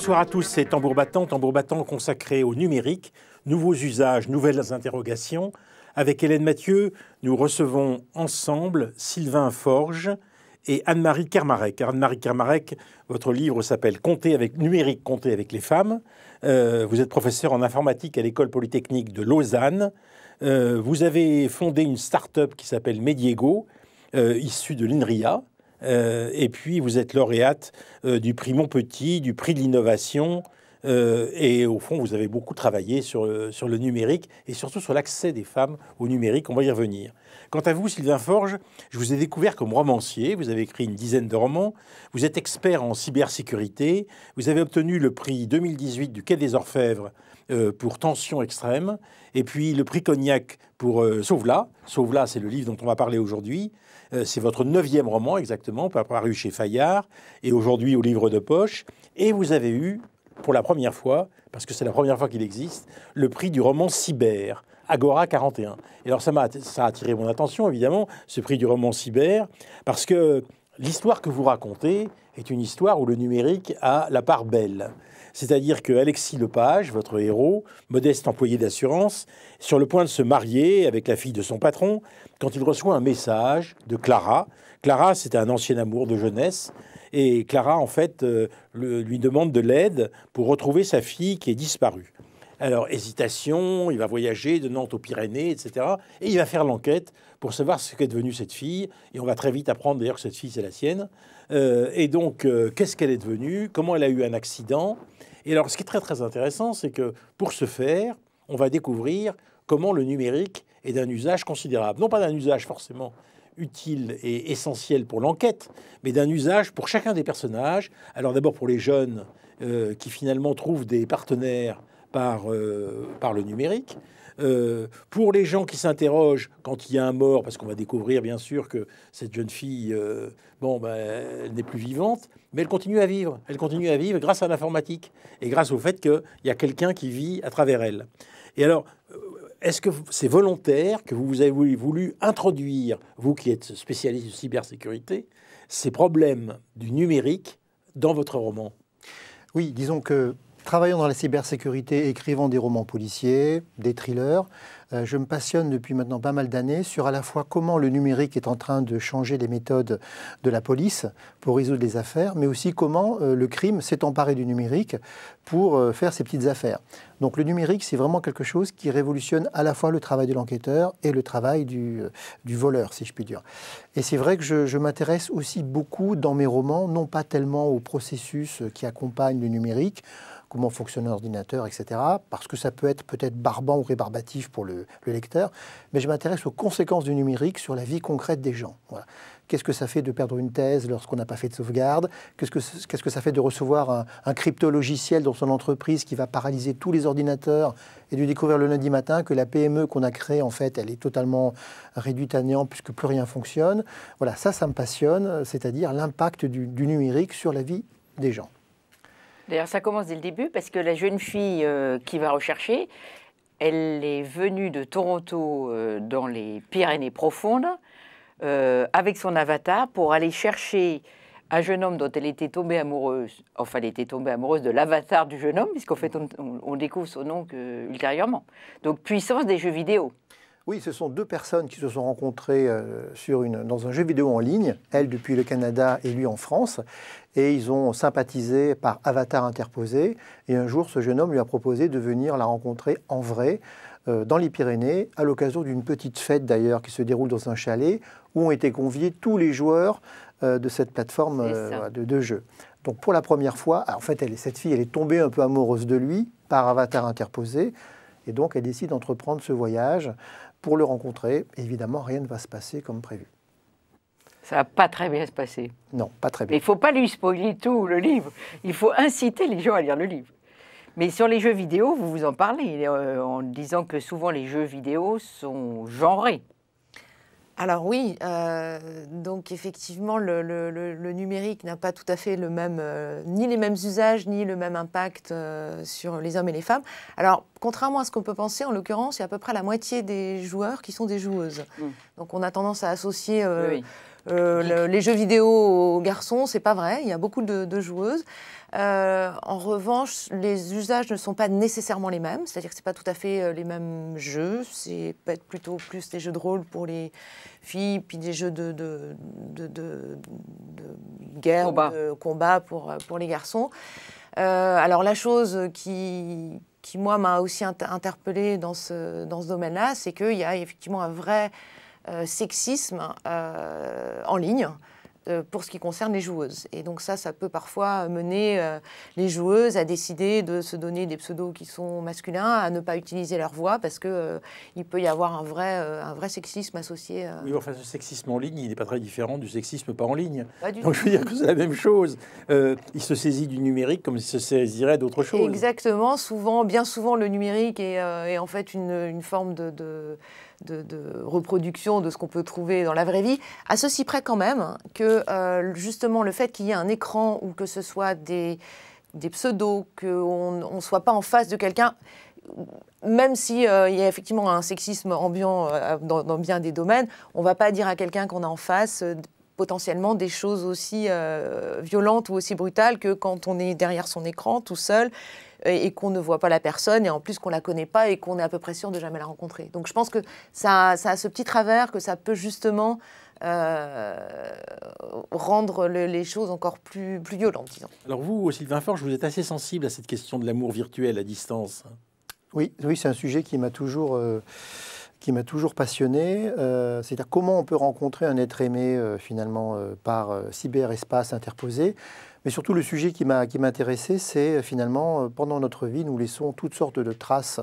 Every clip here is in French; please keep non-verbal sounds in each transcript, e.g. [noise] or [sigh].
Bonsoir à tous, c'est Tambour Battant, Tambour Battant consacré au numérique, nouveaux usages, nouvelles interrogations. Avec Hélène Mathieu, nous recevons ensemble Sylvain Forge et Anne-Marie Kermarek. Anne-Marie Kermarek, votre livre s'appelle avec numérique, compter avec les femmes. Euh, vous êtes professeur en informatique à l'école polytechnique de Lausanne. Euh, vous avez fondé une start-up qui s'appelle Mediego, euh, issue de l'INRIA. Euh, et puis, vous êtes lauréate euh, du prix Montpetit, du prix de l'innovation. Euh, et au fond, vous avez beaucoup travaillé sur le, numérique et surtout sur l'accès des femmes au numérique. On va y revenir. Quant à vous, Sylvain Forge, je vous ai découvert comme romancier. Vous avez écrit une dizaine de romans. Vous êtes expert en cybersécurité. Vous avez obtenu le prix 2018 du Quai des Orfèvres pour Tension extrême. Et puis le prix Cognac pour Sauve-la. Sauve-la, c'est le livre dont on va parler aujourd'hui. Euh, c'est votre neuvième roman exactement, paru chez Fayard, et aujourd'hui au livre de poche. Et vous avez eu, pour la première fois, parce que c'est la première fois qu'il existe, le prix du roman Cyber. Agora 41. Et alors ça, m'a, a attiré mon attention, évidemment, ce prix du roman Cyber, parce que l'histoire que vous racontez est une histoire où le numérique a la part belle. C'est-à-dire que Alexis Lepage, votre héros, modeste employé d'assurance, sur le point de se marier avec la fille de son patron quand il reçoit un message de Clara. Clara, c'était un ancien amour de jeunesse. Et Clara, en fait, euh, lui demande de l'aide pour retrouver sa fille qui est disparue. Alors, hésitation, il va voyager de Nantes aux Pyrénées, etc. Et il va faire l'enquête pour savoir ce qu'est devenue cette fille. Et on va très vite apprendre d'ailleurs que cette fille, c'est la sienne. Euh, et donc, euh, qu'est-ce qu'elle est devenue Comment elle a eu un accident Et alors, ce qui est très, très intéressant, c'est que pour ce faire, on va découvrir comment le numérique est d'un usage considérable. Non pas d'un usage forcément utile et essentiel pour l'enquête, mais d'un usage pour chacun des personnages. Alors d'abord pour les jeunes euh, qui finalement trouvent des partenaires par, euh, par le numérique. Euh, pour les gens qui s'interrogent quand il y a un mort, parce qu'on va découvrir bien sûr que cette jeune fille, bon, ben elle n'est plus vivante, mais elle continue à vivre. Elle continue à vivre grâce à l'informatique et grâce au fait qu'il y a quelqu'un qui vit à travers elle. Et alors, est-ce que c'est volontaire que vous avez voulu, introduire, vous qui êtes spécialiste de cybersécurité, ces problèmes du numérique dans votre roman Oui, disons que travaillant dans la cybersécurité, écrivant des romans policiers, des thrillers, euh, je me passionne depuis maintenant pas mal d'années sur à la fois comment le numérique est en train de changer les méthodes de la police pour résoudre les affaires, mais aussi comment euh, le crime s'est emparé du numérique pour euh, faire ses petites affaires. Donc le numérique, c'est vraiment quelque chose qui révolutionne à la fois le travail de l'enquêteur et le travail du, voleur, si je puis dire. Et c'est vrai que je m'intéresse aussi beaucoup dans mes romans, non pas tellement au processus qui accompagne le numérique, comment fonctionne un ordinateur, etc. Parce que ça peut être peut-être barbant ou rébarbatif pour le, lecteur. Mais je m'intéresse aux conséquences du numérique sur la vie concrète des gens. Qu'est-ce que ça fait de perdre une thèse lorsqu'on n'a pas fait de sauvegarde Qu'est-ce que ça fait de recevoir un, crypto-logiciel dans son entreprise qui va paralyser tous les ordinateurs et de découvrir le lundi matin que la PME qu'on a créée, en fait, elle est totalement réduite à néant puisque plus rien fonctionne Voilà, ça, ça me passionne, c'est-à-dire l'impact du numérique sur la vie des gens. D'ailleurs, ça commence dès le début parce que la jeune fille euh, qui va rechercher, elle est venue de Toronto euh, dans les Pyrénées profondes euh, avec son avatar pour aller chercher un jeune homme dont elle était tombée amoureuse. Enfin, elle était tombée amoureuse de l'avatar du jeune homme, puisqu'en fait, on, découvre son nom que, ultérieurement. Donc, puissance des jeux vidéo. Oui, ce sont deux personnes qui se sont rencontrées sur une, dans un jeu vidéo en ligne, elle depuis le Canada et lui en France et ils ont sympathisé par avatar interposé. Et un jour, ce jeune homme lui a proposé de venir la rencontrer en vrai euh, dans les Pyrénées, à l'occasion d'une petite fête d'ailleurs qui se déroule dans un chalet, où ont été conviés tous les joueurs euh, de cette plateforme euh, de, de, jeu. Donc pour la première fois, ah, en fait, elle, cette fille, elle est tombée un peu amoureuse de lui par avatar interposé, et donc elle décide d'entreprendre ce voyage pour le rencontrer. Évidemment, rien ne va se passer comme prévu. Ça n'a pas très bien se passer. Non, pas très bien. Mais il faut pas lui spoiler tout le livre. Il faut inciter les gens à lire le livre. Mais sur les jeux vidéo, vous vous en parlez euh, en disant que souvent les jeux vidéo sont genrés. Alors oui, euh, donc effectivement, le, numérique n'a pas tout à fait le même, euh, ni les mêmes usages, ni le même impact sur les hommes et les femmes. Alors, contrairement à ce qu'on peut penser, en l'occurrence, il y a à peu près la moitié des joueurs qui sont des joueuses. Mm. Donc on a tendance à associer... Euh, les jeux vidéo aux garçons, c'est pas vrai. Il y a beaucoup de, joueuses. Euh, en revanche, les usages ne sont pas nécessairement les mêmes, c'est-à-dire que ce pas tout à fait euh, les mêmes jeux, c'est peut-être plutôt plus des jeux de rôle pour les filles, puis des jeux de, de, guerre, de combat pour, pour les garçons. alors la chose qui, moi, m'a aussi interpellée dans ce, dans ce domaine-là, c'est qu'il y a effectivement un vrai euh, sexisme euh, en ligne euh, pour ce qui concerne les joueuses. Et donc ça, ça peut parfois mener les joueuses à décider de se donner des pseudos qui sont masculins, à ne pas utiliser leur voix, parce qu'il il peut y avoir un vrai, un vrai sexisme associé. Oui, enfin, ce sexisme en ligne, il n'est pas très différent du sexisme pas en ligne. donc je veux dire que c'est la même chose. il se saisit du numérique comme il se saisirait d'autres choses. Exactement. Souvent, bien souvent, le numérique est, en fait une, forme de de, reproduction de ce qu'on peut trouver dans la vraie vie, à ceci près quand même que euh, justement le fait qu'il y ait un écran ou que ce soit des, des pseudos, qu'on ne soit pas en face de quelqu'un, même s'il euh, y a effectivement un sexisme ambiant euh, dans, bien des domaines, on ne va pas dire à quelqu'un qu'on a en face potentiellement des choses aussi violentes ou aussi brutales que quand on est derrière son écran tout seul et qu'on ne voit pas la personne et en plus qu'on la connaît pas et qu'on est à peu près sûr de jamais la rencontrer. Donc je pense que ça, ça a ce petit travers que ça peut justement euh, rendre les choses encore plus, plus violentes, disons. Alors vous, Sylvain Forge, vous êtes assez sensible à cette question de l'amour virtuel à distance. Oui, oui c'est un sujet qui m'a toujours... Euh, qui m'a toujours passionné, euh, c'est-à-dire comment on peut rencontrer un être aimé finalement par cyberespace interposé. Mais surtout, le sujet qui m'a intéressé, c'est euh, finalement, euh, pendant notre vie, nous laissons toutes sortes de traces.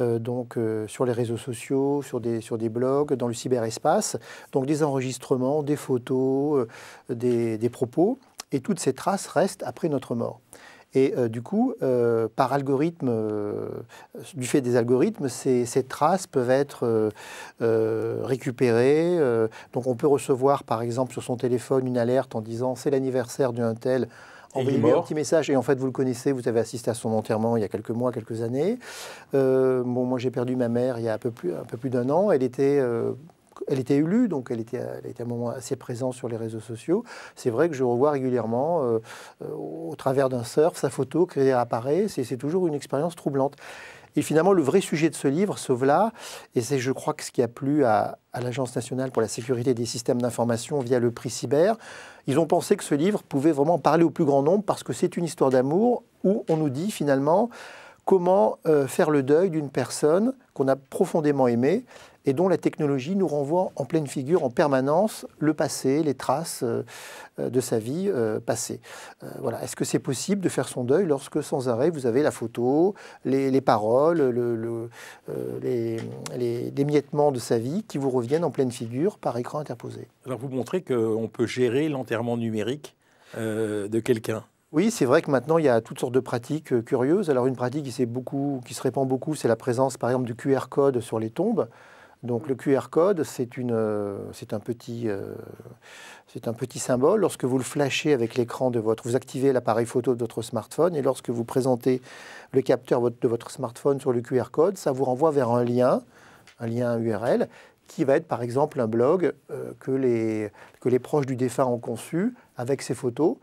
Euh, donc sur les réseaux sociaux, sur des, blogs, dans le cyberespace, donc des enregistrements, des photos, des propos, et toutes ces traces restent après notre mort. Et euh, du coup, euh, par algorithme, euh, du fait des algorithmes, ces, traces peuvent être récupérées. donc on peut recevoir, par exemple, sur son téléphone une alerte en disant c'est l'anniversaire d'un tel. Envoyez-lui un petit message et en fait vous le connaissez, vous avez assisté à son enterrement il y a quelques mois, quelques années. bon, moi j'ai perdu ma mère il y a un peu plus, un peu plus d'un an. Elle était elle était élue, donc elle était, à un moment assez présente sur les réseaux sociaux. C'est vrai que je revois régulièrement, euh, euh, au travers d'un surf, sa photo qui apparaît. C'est toujours une expérience troublante. Et finalement, le vrai sujet de ce livre, Sauve-la, et c'est, je crois, que ce qui a plu à, l'Agence nationale pour la sécurité des systèmes d'information via le prix cyber, ils ont pensé que ce livre pouvait vraiment parler au plus grand nombre parce que c'est une histoire d'amour où on nous dit finalement comment euh, faire le deuil d'une personne qu'on a profondément aimée et dont la technologie nous renvoie en pleine figure en permanence le passé, les traces euh, de sa vie euh, passée. Euh, voilà. Est-ce que c'est possible de faire son deuil lorsque sans arrêt vous avez la photo, les, paroles, les, les, miettements de sa vie qui vous reviennent en pleine figure par écran interposé Alors vous montrez qu'on peut gérer l'enterrement numérique de quelqu'un. Oui, c'est vrai que maintenant, il y a toutes sortes de pratiques curieuses. Alors, une pratique qui, beaucoup, qui se répand beaucoup, c'est la présence, par exemple, du QR code sur les tombes. Donc le QR code, euh, euh, c'est un, petit, symbole. Lorsque vous le flashez avec l'écran de votre, vous activez l'appareil photo de votre smartphone et lorsque vous présentez le capteur de votre smartphone sur le QR code, ça vous renvoie vers un lien, un lien URL qui va être par exemple un blog euh, que, les, que les proches du défunt ont conçu avec ses photos.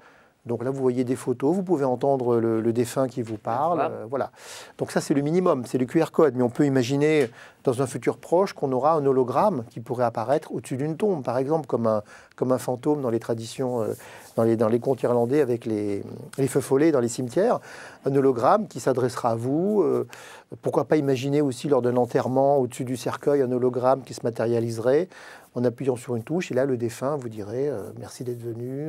Donc là, vous voyez des photos, vous pouvez entendre le, défunt qui vous parle. Euh, voilà. Donc ça, c'est le minimum, c'est le QR code. Mais on peut imaginer dans un futur proche qu'on aura un hologramme qui pourrait apparaître au-dessus d'une tombe, par exemple, comme un, comme un fantôme dans les traditions, euh, dans, les, dans les contes irlandais avec les, feux follets dans les cimetières. Un hologramme qui s'adressera à vous. Euh, pourquoi pas imaginer aussi lors d'un enterrement au-dessus du cercueil un hologramme qui se matérialiserait en appuyant sur une touche. Et là, le défunt vous dirait merci d'être venu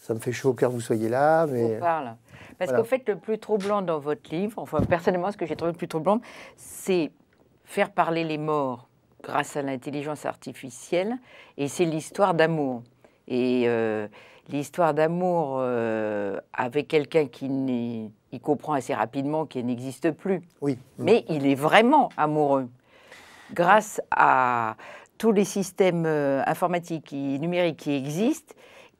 ça me fait chaud au cœur que vous soyez là. Mais... On parle. Parce qu'en fait, le plus troublant dans votre livre, enfin personnellement, ce que j'ai trouvé le plus troublant, c'est faire parler les morts grâce à l'intelligence artificielle, et c'est l'histoire d'amour. Et euh, l'histoire d'amour euh, avec quelqu'un qui il comprend assez rapidement qu'il n'existe plus. Oui. Mais il est vraiment amoureux. Grâce à tous les systèmes euh, informatiques et numériques qui existent,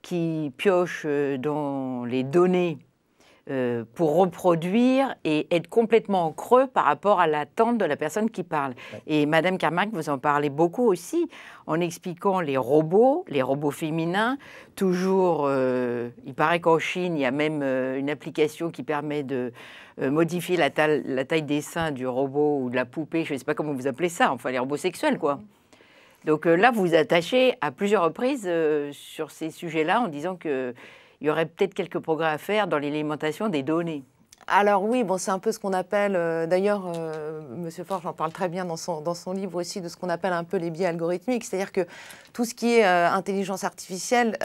qui pioche euh, dans les données euh, pour reproduire et être complètement en creux par rapport à l'attente de la personne qui parle. Et Madame Carmack, vous en parlez beaucoup aussi, en expliquant les robots, les robots féminins. Toujours, euh, il paraît qu'en Chine, il y a même une application qui permet de modifier la la taille, des seins du robot ou de la poupée, je ne sais pas comment vous appelez ça, enfin les robots sexuels, quoi. Mm-hmm. Donc euh, là, vous vous attachez à plusieurs reprises euh, sur ces sujets-là en disant qu'il y aurait peut-être quelques progrès à faire dans l'alimentation des données. Alors oui, bon, c'est un peu ce qu'on appelle, euh, d'ailleurs, M. Monsieur Forge en parle très bien dans son, dans son livre aussi, de ce qu'on appelle un peu les biais algorithmiques, c'est-à-dire que tout ce qui est intelligence artificielle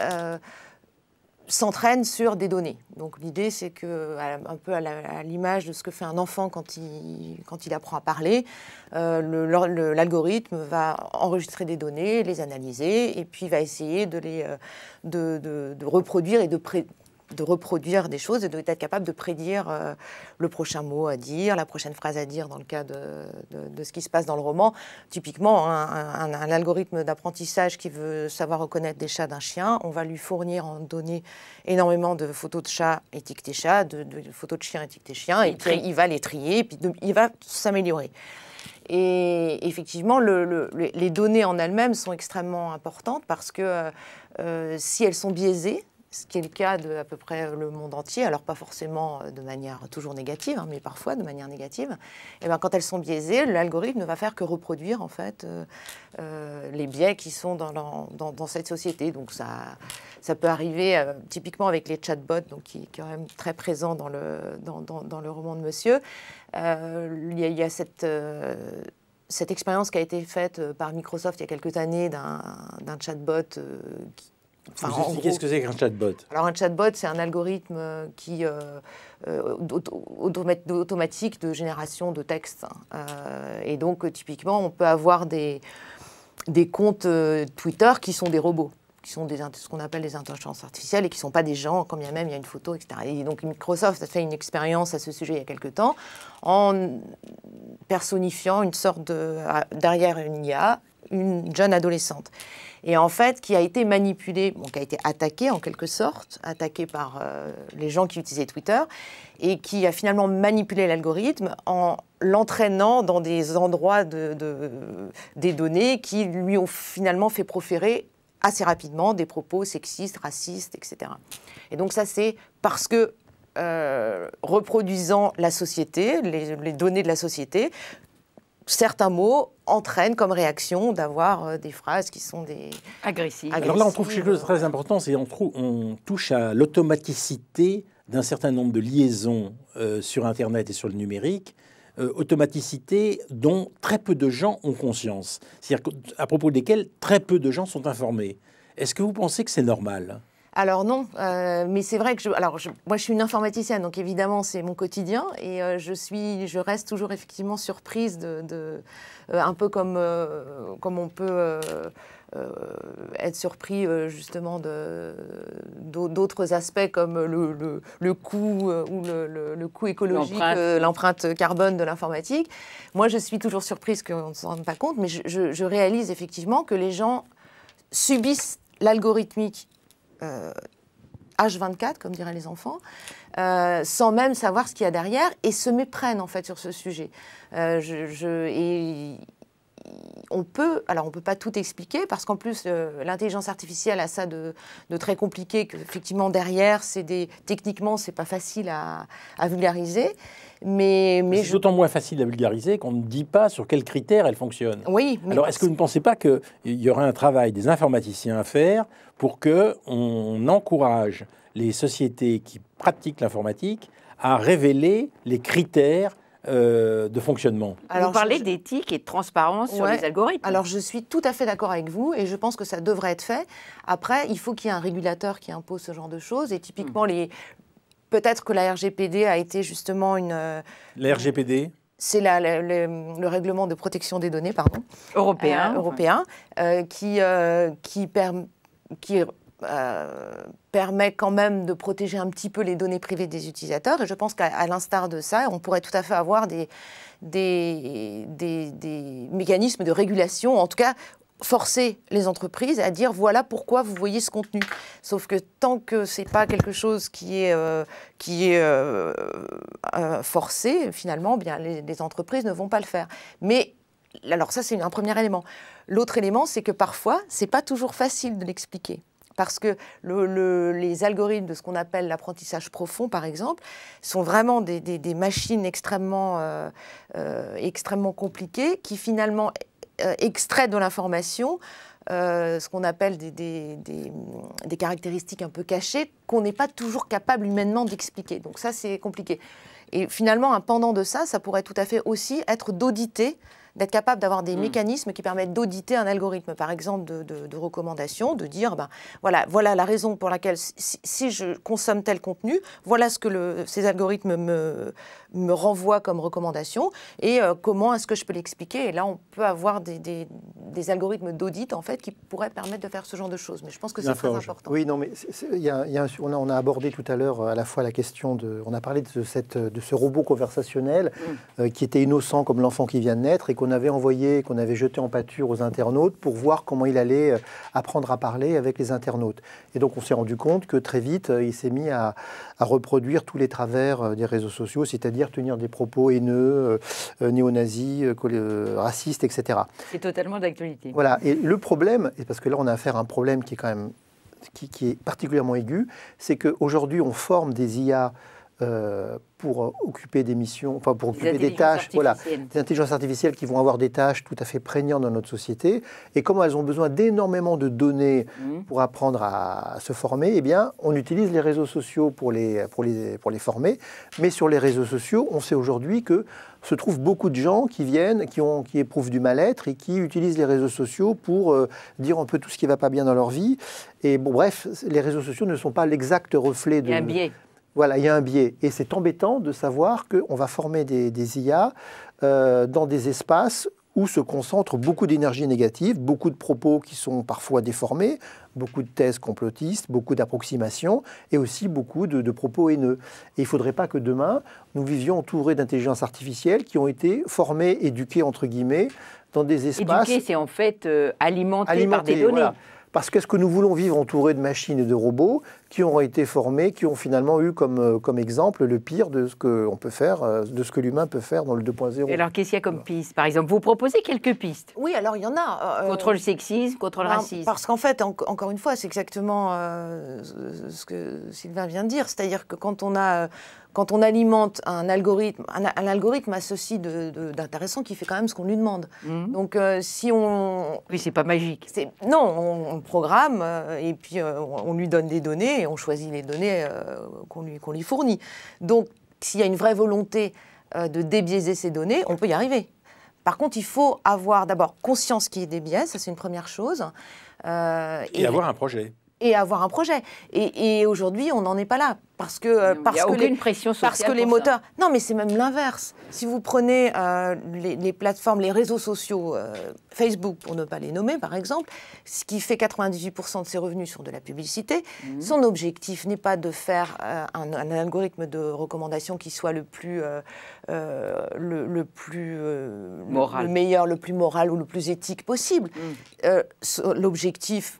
s'entraîne sur des données. Donc l'idée, c'est que, un peu à l'image de ce que fait un enfant quand il, quand il apprend à parler, euh, l'algorithme va enregistrer des données, les analyser, et puis va essayer de les euh, reproduire et de de reproduire des choses et d'être capable de prédire euh, le prochain mot à dire, la prochaine phrase à dire dans le cas de, ce qui se passe dans le roman. Typiquement, un, algorithme d'apprentissage qui veut savoir reconnaître des chats d'un chien, on va lui fournir en données énormément de photos de chats étiquetés chats, de, photos de chiens étiquetés chiens, et il va les trier, puis il va s'améliorer. Et effectivement, les données en elles-mêmes sont extrêmement importantes parce que euh, euh, si elles sont biaisées, ce qui est le cas de à peu près le monde entier, alors pas forcément euh, de manière toujours négative, hein, mais parfois de manière négative, et eh bien quand elles sont biaisées, l'algorithme ne va faire que reproduire en fait euh, euh, les biais qui sont dans, dans, cette société. Donc ça, ça peut arriver typiquement avec les chatbots, donc qui, qui est quand même très présent dans le, dans, dans le roman de Monsieur. il, y a, cette cette expérience qui a été faite par Microsoft il y a quelques années d'un chatbot qui, quest ce que c'est qu'un chatbot Alors un chatbot, c'est un algorithme qui euh, euh, automatique de génération de texte. Hein. Euh, et donc typiquement, on peut avoir des, des comptes Twitter qui sont des robots qui sont ce qu'on appelle des intelligences artificielles et qui ne sont pas des gens, quand bien même il y a une photo, etc. Et donc Microsoft a fait une expérience à ce sujet il y a quelque temps en personnifiant une sorte de, derrière une IA, une jeune adolescente et en fait qui a été manipulé, qui a été attaqué en quelque sorte, attaqué par euh, les gens qui utilisaient Twitter, et qui a finalement manipulé l'algorithme en l'entraînant dans des endroits de, des données qui lui ont finalement fait proférer assez rapidement des propos sexistes, racistes, etc. Et donc ça, c'est parce que euh, reproduisant la société, les, données de la société, certains mots entraînent comme réaction d'avoir euh, des phrases qui sont des agressives. Alors là, on trouve quelque chose de très euh, important, c'est on, touche à l'automaticité d'un certain nombre de liaisons euh, sur Internet et sur le numérique. automaticité dont très peu de gens ont conscience, c'est-à-dire à propos desquelles très peu de gens sont informés. Est-ce que vous pensez que c'est normal alors non, euh, mais c'est vrai que je, alors moi je suis une informaticienne, donc évidemment c'est mon quotidien et euh, je suis, je reste toujours effectivement surprise de, euh, un peu comme comme on peut. être surpris justement d'autres aspects comme le, coût ou le, coût écologique, l'empreinte carbone de l'informatique. Moi, je suis toujours surprise qu'on ne s'en rende pas compte, mais je réalise effectivement que les gens subissent l'algorithmique H24, euh, comme diraient les enfants, euh, sans même savoir ce qu'il y a derrière, et se méprennent en fait sur ce sujet. Euh, je, et on peut, alors on peut pas tout expliquer parce qu'en plus euh, l'intelligence artificielle a ça de, très compliqué que effectivement derrière c'est des techniquement c'est pas facile à, vulgariser, mais, mais c'est d'autant moins facile à vulgariser qu'on ne dit pas sur quels critères elle fonctionne. Oui. alors est-ce que vous ne pensez pas qu'il y aurait un travail des informaticiens à faire pour que on encourage les sociétés qui pratiquent l'informatique à révéler les critères euh, de fonctionnement. Alors, vous parlez d'éthique et de transparence sur les algorithmes. Alors je suis tout à fait d'accord avec vous et je pense que ça devrait être fait. Après, il faut qu'il y ait un régulateur qui impose ce genre de choses et typiquement hmm. les... Peut-être que la RGPD a été justement une. Euh, la RGPD c'est le, le, règlement de protection des données, pardon, européen, euh, européen, euh, qui, permet qui euh, permet quand même de protéger un petit peu les données privées des utilisateurs. Et je pense qu'à l'instar de ça, on pourrait tout à fait avoir des, mécanismes de régulation, en tout cas forcer les entreprises à dire voilà pourquoi vous voyez ce contenu. Sauf que tant que ce n'est pas quelque chose qui est, euh, qui est euh, forcé, finalement, bien les, entreprises ne vont pas le faire. Mais alors ça c'est un premier élément. L'autre élément c'est que parfois n'est pas toujours facile de l'expliquer parce que les algorithmes de ce qu'on appelle l'apprentissage profond, par exemple, sont vraiment des, machines extrêmement, euh, euh, extrêmement compliquées qui finalement euh, extraient de l'information ce qu'on appelle des, des, caractéristiques un peu cachées qu'on n'est pas toujours capable humainement d'expliquer. Donc ça, c'est compliqué. Et finalement, un pendant de ça, ça pourrait tout à fait aussi être d'auditer d'être capable d'avoir des hmm. mécanismes qui permettent d'auditer un algorithme, par exemple, de, recommandation, de dire, ben, voilà, voilà la raison pour laquelle, si, si je consomme tel contenu, voilà ce que le, ces algorithmes me, me renvoie comme recommandation et euh, comment est-ce que je peux l'expliquer. Et là, on peut avoir des, des, des algorithmes d'audit en fait qui pourraient permettre de faire ce genre de choses. Mais je pense que c'est très important. Oui, non, mais y a, on, a, abordé tout à l'heure euh, à la fois la question de, on a parlé de, cette, de ce robot conversationnel mm. euh, qui était innocent comme l'enfant qui vient de naître et qu'on avait envoyé, qu'on avait jeté en pâture aux internautes pour voir comment il allait apprendre à parler avec les internautes. Et donc on s'est rendu compte que très vite, il s'est mis à, à reproduire tous les travers des réseaux sociaux, c'est-à-dire tenir des propos haineux, euh, euh, néo-nazis, euh, racistes, etc. C'est totalement d'actualité. Voilà, et le problème, parce que là on a affaire à un problème qui est quand même qui, qui est particulièrement aigu, c'est qu'aujourd'hui on forme des IA euh, pour occuper des missions, enfin pour occuper des tâches, voilà, des intelligences artificielles qui vont avoir des tâches tout à fait prégnantes dans notre société. Et comme elles ont besoin d'énormément de données mhm. pour apprendre à, se former, eh bien, on utilise les réseaux sociaux pour les, pour les, pour les former. Mais sur les réseaux sociaux, on sait aujourd'hui que se trouvent beaucoup de gens qui viennent, qui, ont, qui éprouvent du mal-être et qui utilisent les réseaux sociaux pour euh, dire un peu tout ce qui ne va pas bien dans leur vie. Et bon, bref, les réseaux sociaux ne sont pas l'exact reflet de, voilà, il y a un biais. Et c'est embêtant de savoir qu'on va former des, IA euh, dans des espaces où se concentrent beaucoup d'énergie négative, beaucoup de propos qui sont parfois déformés, beaucoup de thèses complotistes, beaucoup d'approximations et aussi beaucoup de, propos haineux. Et il ne faudrait pas que demain, nous vivions entourés d'intelligences artificielles qui ont été formées, éduquées, entre guillemets, dans des espaces... Éduquées, c'est en fait euh, alimenter par des données. Parce que ce que nous voulons vivre entourés de machines et de robots, qui ont été formés, qui ont finalement eu comme, euh, comme exemple le pire de ce que on peut faire, euh, de ce que l'humain peut faire dans le 2.0. Alors qu'est-ce qu'il y a comme piste, par exemple Vous proposez quelques pistes Oui, alors il y en a. Euh, contre le sexisme, contre le racisme. Parce qu'en fait, encore une fois, c'est exactement ce que Sylvain vient de dire, c'est-à-dire que quand on a quand on alimente un algorithme, un, algorithme associé d'intéressants d'intéressant qui fait quand même ce qu'on lui demande. Mhm. Donc si on... Oui, c'est pas magique. Non, on, programme et puis on lui donne des données on choisit les données euh, qu'on lui, fournit. Donc, s'il y a une vraie volonté euh, de débiaiser ces données, on peut y arriver. Par contre, il faut avoir d'abord conscience qu'il y ait des biais, ça c'est une première chose. Euh, et, avoir un projet et avoir un projet. Et, aujourd'hui, on n'en est pas là. Parce que, euh, parce, que les, pression parce que les moteurs. Non, mais c'est même l'inverse. Si vous prenez euh, les, plateformes, les réseaux sociaux, euh, Facebook, pour ne pas les nommer par exemple, ce qui fait 98% de ses revenus sur de la publicité, mhm. son objectif n'est pas de faire un, algorithme de recommandation qui soit le plus, le, plus moral. Le meilleur, le plus moral ou le plus éthique possible. Mhm. L'objectif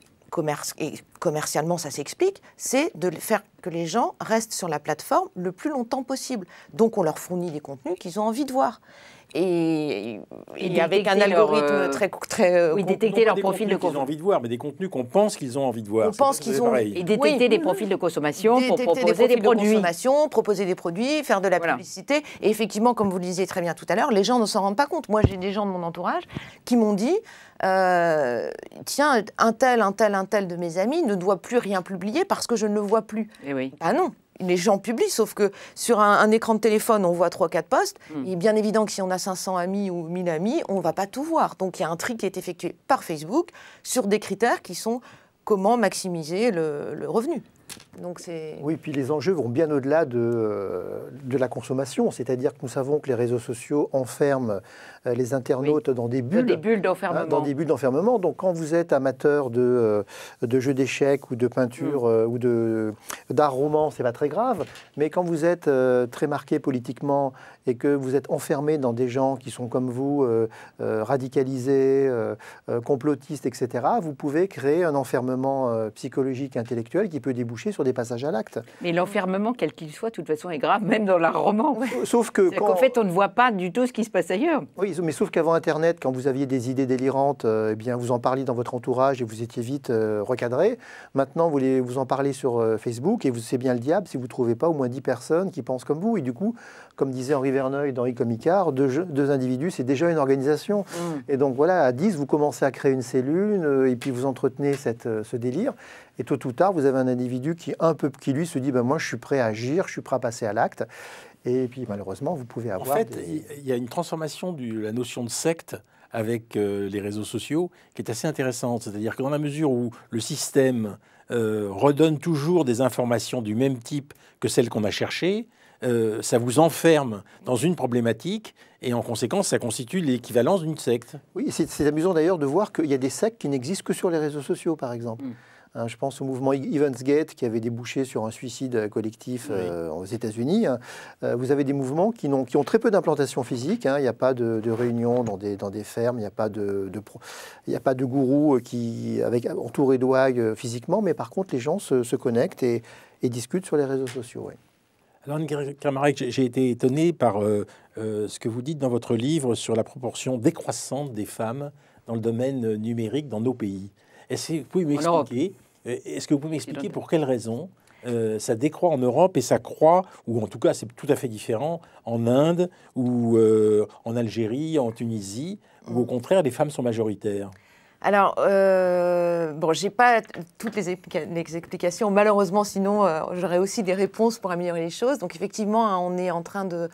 et commercialement ça s'explique, c'est de faire que les gens restent sur la plateforme le plus longtemps possible. Donc on leur fournit des contenus qu'ils ont envie de voir et, il y avait un algorithme très, très oui, détecter leur euh, euh, profils de consommation. ont envie de voir, mais des contenus qu'on pense qu'ils ont envie de voir. On pense qu'ils ont et détecter des profils de consommation pour proposer des, des produits. De consommation, proposer des produits, faire de la publicité. Et effectivement, comme vous le disiez très bien tout à l'heure, les gens ne s'en rendent pas compte. Moi, j'ai des gens de mon entourage qui m'ont dit. Euh, tiens, un tel, un tel, un tel de mes amis ne doit plus rien publier parce que je ne le vois plus. Et eh oui. ah non, les gens publient, sauf que sur un, écran de téléphone, on voit 3-4 postes. Il hmm. est bien évident que si on a 500 amis ou 1000 amis, on ne va pas tout voir. Donc il y a un tri qui est effectué par Facebook sur des critères qui sont comment maximiser le, revenu. Donc oui, puis les enjeux vont bien au-delà de, euh, de, la consommation. C'est-à-dire que nous savons que les réseaux sociaux enferment euh, les internautes dans des bulles. bulles hein, d'enfermement. dans des bulles d'enfermement. Donc quand vous êtes amateur de, euh, de jeux d'échecs ou de peinture mm. euh, ou de, d'art roman, c'est pas très grave. Mais quand vous êtes très marqué politiquement et que vous êtes enfermé dans des gens qui sont comme vous, radicalisés, complotistes, etc., vous pouvez créer un enfermement psychologique, intellectuel qui peut déboucher sur des passages à l'acte. Mais l'enfermement, quel qu'il soit, de toute façon, est grave, même dans l'art roman. Sauf que. en fait, on ne voit pas du tout ce qui se passe ailleurs. Oui, mais sauf qu'avant Internet, quand vous aviez des idées délirantes, euh, eh bien, vous en parliez dans votre entourage et vous étiez vite euh, recadré. Maintenant, vous, vous en parlez sur euh, Facebook et vous c'est bien le diable si vous ne trouvez pas au moins 10 personnes qui pensent comme vous. Et du coup, comme disait Henri Verneuil dans Comicard, deux, deux individus, c'est déjà une organisation. Mm. Et donc voilà, à 10, vous commencez à créer une cellule et puis vous entretenez cette, ce délire. Et tôt ou tard, vous avez un individu qui, un peu, qui lui se dit ben, Moi, je suis prêt à agir, je suis prêt à passer à l'acte. Et puis malheureusement, vous pouvez avoir. En fait, il y a une transformation de la notion de secte avec euh, les réseaux sociaux qui est assez intéressante. C'est-à-dire que dans la mesure où le système euh, redonne toujours des informations du même type que celles qu'on a cherchées, euh, ça vous enferme dans une problématique et en conséquence, ça constitue l'équivalence d'une secte. Oui, c'est amusant d'ailleurs de voir qu'il y a des sectes qui n'existent que sur les réseaux sociaux, par exemple. Mm. Hein, je pense au mouvement e- Evansgate qui avait débouché sur un suicide euh, collectif euh, aux États-Unis. Euh, vous avez des mouvements qui, ont, qui ont très peu d'implantation physique. Hein. Il n'y a pas de, de réunions dans des, dans des, fermes, il n'y a pas de, de de gourou qui, avec, entouré physiquement, mais par contre, les gens se, connectent et, discutent sur les réseaux sociaux. Alors, Anne j'ai été étonné par ce que vous dites dans votre livre sur la proportion décroissante des femmes dans le domaine numérique dans nos pays. Est-ce que vous pouvez m'expliquer euh, est-ce que vous pouvez m'expliquer pour quelles raisons euh, ça décroît en Europe et ça croît, ou en tout cas c'est tout à fait différent en Inde ou euh, en Algérie, en Tunisie, où au mm. contraire les femmes sont majoritaires alors, euh, bon, j'ai pas toutes les, explications. Malheureusement, sinon, j'aurais aussi des réponses pour améliorer les choses. Donc, effectivement, hein, on est en train de,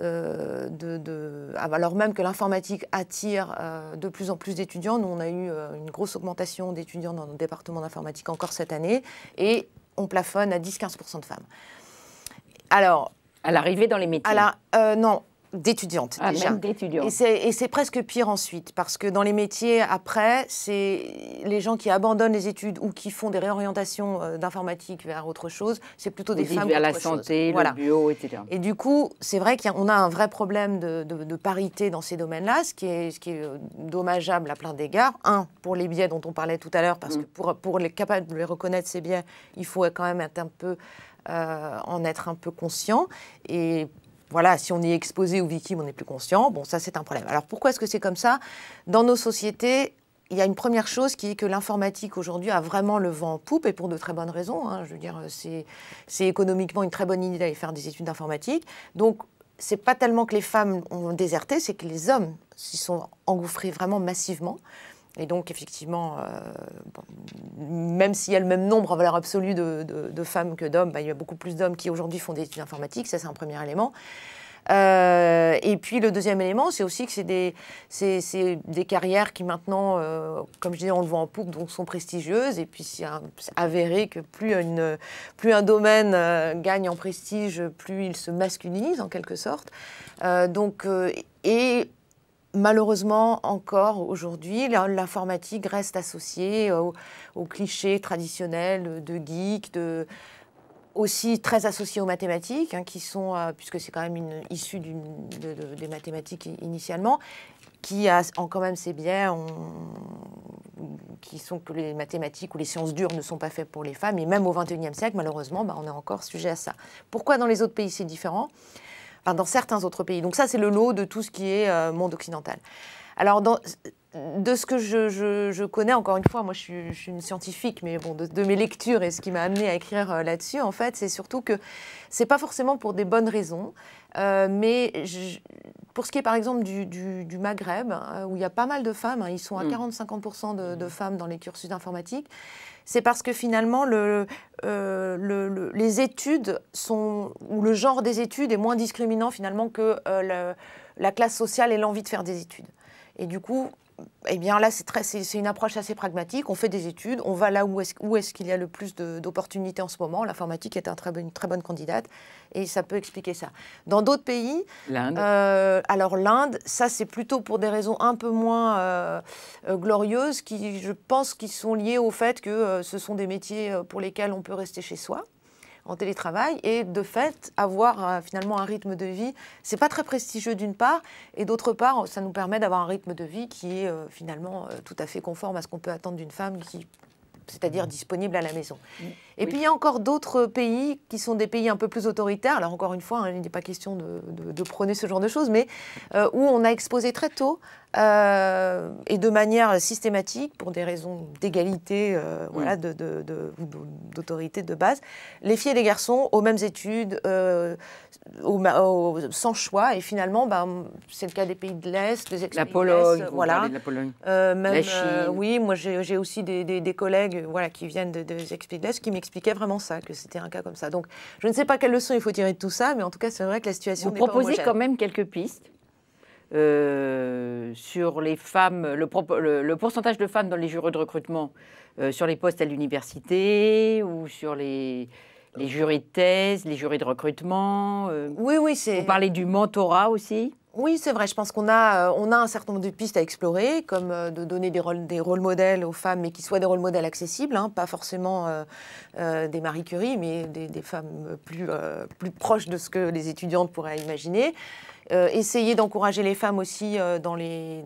euh, de, ah, bah, alors même que l'informatique attire euh, de plus en plus d'étudiants. Nous, on a eu euh, une grosse augmentation d'étudiants dans nos département d'informatique encore cette année, et on plafonne à 10-15% de femmes. Alors, à l'arrivée dans les métiers. À non, D'étudiantes, ah, déjà. et c'est presque pire ensuite, parce que dans les métiers, après, c'est les gens qui abandonnent les études ou qui font des réorientations euh, d'informatique vers autre chose, c'est plutôt des femmes. Vers la santé, le bio, etc. Et du coup, c'est vrai qu'on a, un vrai problème de, parité dans ces domaines-là, ce, qui est, ce qui est euh, dommageable à plein d'égards. Un, pour les biais dont on parlait tout à l'heure, parce mm. que pour, pour les capables de les reconnaître, ces biais, il faut quand même être un peu... Euh, en être un peu conscient. Et voilà, si on est exposé aux victime, on n'est plus conscient. Bon, ça, c'est un problème. Alors, pourquoi est-ce que c'est comme ça Dans nos sociétés, il y a une première chose qui est que l'informatique aujourd'hui a vraiment le vent en poupe et pour de très bonnes raisons. Hein. Je veux dire, c'est économiquement une très bonne idée d'aller faire des études d'informatique. Donc, ce n'est pas tellement que les femmes ont déserté, c'est que les hommes s'y sont engouffrés vraiment massivement. Et donc, effectivement, euh, même s'il y a le même nombre en valeur absolue de, femmes que d'hommes, bah, il y a beaucoup plus d'hommes qui aujourd'hui font des études informatiques. Ça, c'est un premier élément. Euh, et puis le deuxième élément, c'est aussi que c'est des, des, carrières qui maintenant, euh, comme je disais, on le voit en poupe, donc sont prestigieuses. Et puis c'est avéré que plus, une, plus un domaine gagne en prestige, plus il se masculinise en quelque sorte. donc, et malheureusement encore aujourd'hui, l'informatique reste associée aux, clichés traditionnels de geek, aussi très associés aux mathématiques, hein, qui sont, euh, puisque c'est quand même une, issue des mathématiques initialement, qui quand même c'est bien qui sont que les mathématiques ou les sciences dures ne sont pas faites pour les femmes, et même au XXIe siècle, malheureusement, bah, on est encore sujet à ça. Pourquoi dans les autres pays c'est différent dans certains autres pays. Donc ça, c'est le lot de tout ce qui est euh, monde occidental. Alors, dans, de ce que je, connais, encore une fois, moi je suis, une scientifique, mais bon, de, mes lectures et ce qui m'a amené à écrire euh, là-dessus, en fait, c'est surtout que c'est pas forcément pour des bonnes raisons, euh, mais pour ce qui est par exemple du, Maghreb, hein, où il y a pas mal de femmes, hein, ils sont à 40-50% mm. de, de, femmes dans les cursus d'informatique, c'est parce que finalement, euh, le, les études sont, ou le genre des études est moins discriminant finalement que euh, la, la classe sociale et l'envie de faire des études. Et du coup, eh bien là, c'est, c'est, une approche assez pragmatique. On fait des études, on va là où est-ce, où est-ce qu'il y a le plus d'opportunités en ce moment. L'informatique est une très bonne candidate et ça peut expliquer ça. Dans d'autres pays, l'Inde. Euh, alors l'Inde, ça c'est plutôt pour des raisons un peu moins euh, euh, glorieuses qui, je pense, qui sont liées au fait que ce sont des métiers pour lesquels on peut rester chez soi en télétravail et de fait avoir euh, finalement un rythme de vie. C'est pas très prestigieux d'une part et d'autre part ça nous permet d'avoir un rythme de vie qui est euh, finalement euh, tout à fait conforme à ce qu'on peut attendre d'une femme qui c'est-à-dire disponible à la maison. Et puis il y a encore d'autres pays qui sont des pays un peu plus autoritaires. Alors encore une fois, hein, il n'est pas question de, prôner ce genre de choses, mais où on a exposé très tôt euh, et de manière systématique, pour des raisons d'égalité, euh, mm. voilà, d'autorité de, base, les filles et les garçons aux mêmes études, euh, sans choix. Et finalement, bah, c'est le cas des pays de l'Est, des La Pologne, voilà. la Pologne. Chine. oui, moi j'ai aussi des, collègues voilà, qui viennent des ex-pays de l'Est qui m'expliquaient vraiment ça, que c'était un cas comme ça. Donc je ne sais pas quelle leçon il faut tirer de tout ça, mais en tout cas, c'est vrai que la situation. Vous proposez quand même quelques pistes sur les femmes, le, pourcentage de femmes dans les jurés de recrutement euh, sur les postes à l'université ou sur les, les jurys de thèse, les jurés de recrutement euh, Oui, oui, c'est. Vous parlez du mentorat aussi oui, c'est vrai. Je pense qu'on a, euh, on a un certain nombre de pistes à explorer, comme de donner des rôles, des rôles modèles aux femmes, mais qui soient des rôles modèles accessibles, hein, pas forcément des Marie Curie, mais des, femmes plus, plus proches de ce que les étudiantes pourraient imaginer. Euh, essayer d'encourager les femmes aussi euh, dans, les,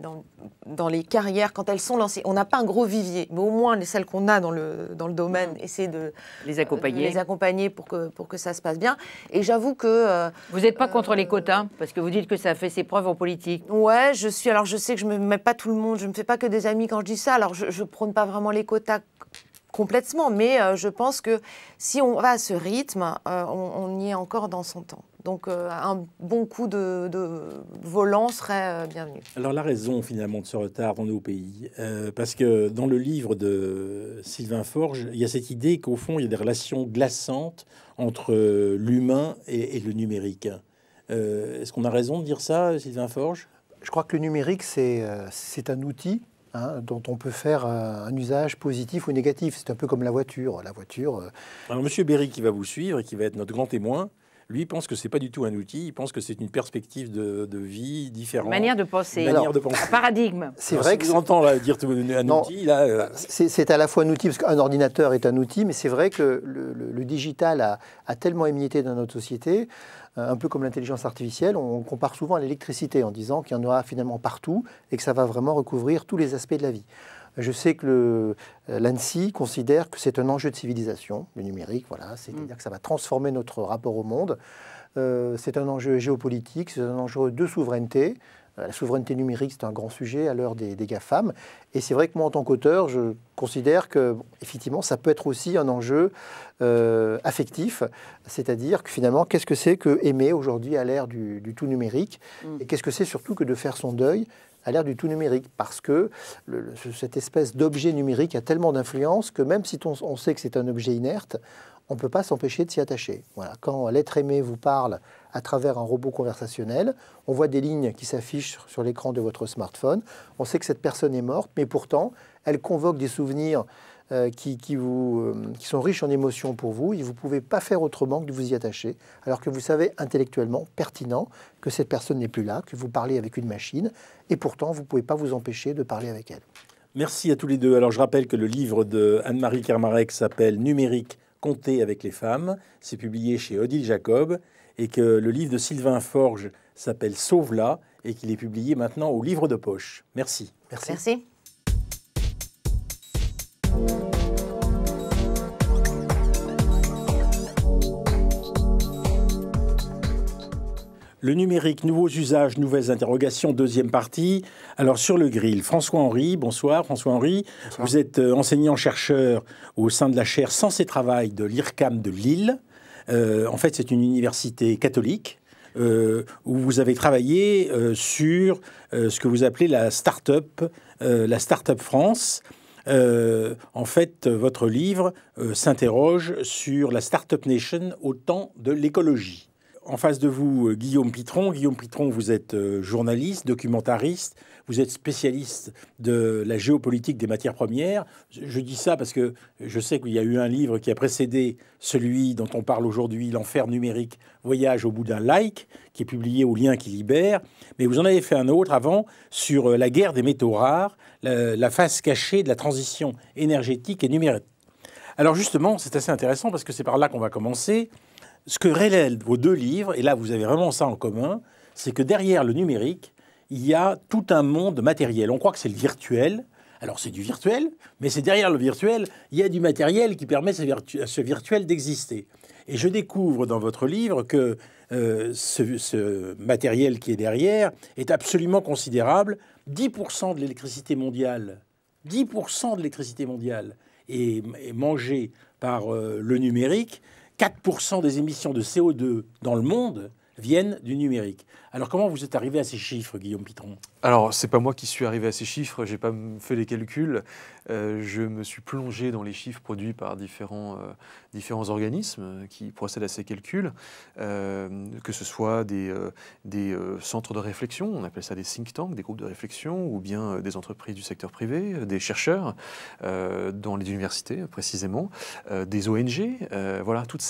dans, les carrières quand elles sont lancées. On n'a pas un gros vivier, mais au moins celles qu'on a dans le, dans le domaine, mm. essayer de les accompagner, euh, les accompagner pour, que, pour que ça se passe bien. Et j'avoue que... vous n'êtes pas contre les quotas Parce que vous dites que ça fait ses preuves en politique. Ouais, je suis... Alors je sais que je ne me mets pas tout le monde, je ne me fais pas que des amis quand je dis ça. Alors je ne prône pas vraiment les quotas complètement, mais je pense que si on va à ce rythme, on y est encore dans son temps. Donc euh, un bon coup de, volant serait euh, bienvenu. Alors la raison finalement de ce retard dans nos pays, euh, parce que dans le livre de Sylvain Forge, il y a cette idée qu'au fond, il y a des relations glaçantes entre l'humain et, le numérique. Est-ce qu'on a raison de dire ça, Sylvain Forge Je crois que le numérique, c'est un outil hein, dont on peut faire un, usage positif ou négatif. C'est un peu comme la voiture. La voiture. Alors, M. Berry, qui va vous suivre et qui va être notre grand témoin, lui pense que c'est pas du tout un outil, il pense que c'est une perspective de, vie différente. Une manière de penser. Un paradigme. C'est vrai que j'entends là dire un outil là. Euh, c'est à la fois un outil parce qu'un ordinateur est un outil, mais c'est vrai que le, digital a, tellement émietté dans notre société. Euh, un peu comme l'intelligence artificielle, on compare souvent à l'électricité en disant qu'il y en aura finalement partout et que ça va vraiment recouvrir tous les aspects de la vie. Je sais que euh, l'ANSI considère que c'est un enjeu de civilisation, le numérique, voilà, c'est-à-dire mm. que ça va transformer notre rapport au monde. Euh, c'est un enjeu géopolitique, c'est un enjeu de souveraineté. Euh, la souveraineté numérique, c'est un grand sujet à l'heure des, GAFAM. Et c'est vrai que moi, en tant qu'auteur, je considère que, effectivement, ça peut être aussi un enjeu affectif. C'est-à-dire que finalement, qu'est-ce que c'est que aimer aujourd'hui à l'ère du, tout numérique mm. Et qu'est-ce que c'est surtout que de faire son deuil à l'air du tout numérique, parce que cette espèce d'objet numérique a tellement d'influence que même si on, sait que c'est un objet inerte, on ne peut pas s'empêcher de s'y attacher. Quand l'être aimé vous parle à travers un robot conversationnel, on voit des lignes qui s'affichent sur l'écran de votre smartphone, on sait que cette personne est morte, mais pourtant, elle convoque des souvenirs euh, qui, vous, euh, qui sont riches en émotions pour vous, et vous ne pouvez pas faire autrement que de vous y attacher, alors que vous savez intellectuellement pertinent que cette personne n'est plus là, que vous parlez avec une machine, et pourtant vous ne pouvez pas vous empêcher de parler avec elle. Merci à tous les deux. Alors je rappelle que le livre de Anne-Marie Kermarek s'appelle Numérique, compter avec les femmes. C'est publié chez Odile Jacob et que le livre de Sylvain Forge s'appelle Sauve-la et qu'il est publié maintenant au livre de poche. Merci. Merci. Le numérique, nouveaux usages, nouvelles interrogations, deuxième partie. Alors sur le grill, François-Henri, bonsoir François-Henri. Vous êtes euh, enseignant-chercheur au sein de la chaire Sens et Travail de l'IRCAM de Lille. Euh, en fait, c'est une université catholique. Euh, où vous avez travaillé sur ce que vous appelez la start-up, la start-up France. Euh, en fait, votre livre euh, s'interroge sur la Startup Nation au temps de l'écologie en face de vous euh, Guillaume Pitron. Guillaume Pitron, vous êtes euh, journaliste, documentariste, vous êtes spécialiste de la géopolitique des matières premières. Je dis ça parce que je sais qu'il y a eu un livre qui a précédé celui dont on parle aujourd'hui, L'enfer numérique, Voyage au bout d'un like, qui est publié au lien qui libère. Mais vous en avez fait un autre avant sur euh, la guerre des métaux rares, la, phase face cachée de la transition énergétique et numérique. Alors justement, c'est assez intéressant parce que c'est par là qu'on va commencer ce que révèlent vos deux livres, et là vous avez vraiment ça en commun, c'est que derrière le numérique, il y a tout un monde matériel. On croit que c'est le virtuel. Alors c'est du virtuel, mais c'est derrière le virtuel, il y a du matériel qui permet à ce virtuel d'exister. Et je découvre dans votre livre que euh, ce, matériel qui est derrière est absolument considérable. 10% de l'électricité mondiale, 10% de l'électricité mondiale est, mangée par euh, le numérique. 4% des émissions de CO2 dans le monde viennent du numérique. Alors comment vous êtes arrivé à ces chiffres, Guillaume Pitron Alors c'est pas moi qui suis arrivé à ces chiffres, j'ai pas fait les calculs. Euh, je me suis plongé dans les chiffres produits par différents, euh, organismes qui procèdent à ces calculs, euh, que ce soit des, centres de réflexion, on appelle ça des think tanks, des groupes de réflexion, ou bien des entreprises du secteur privé, des chercheurs dans les universités précisément, des ONG. voilà, toutes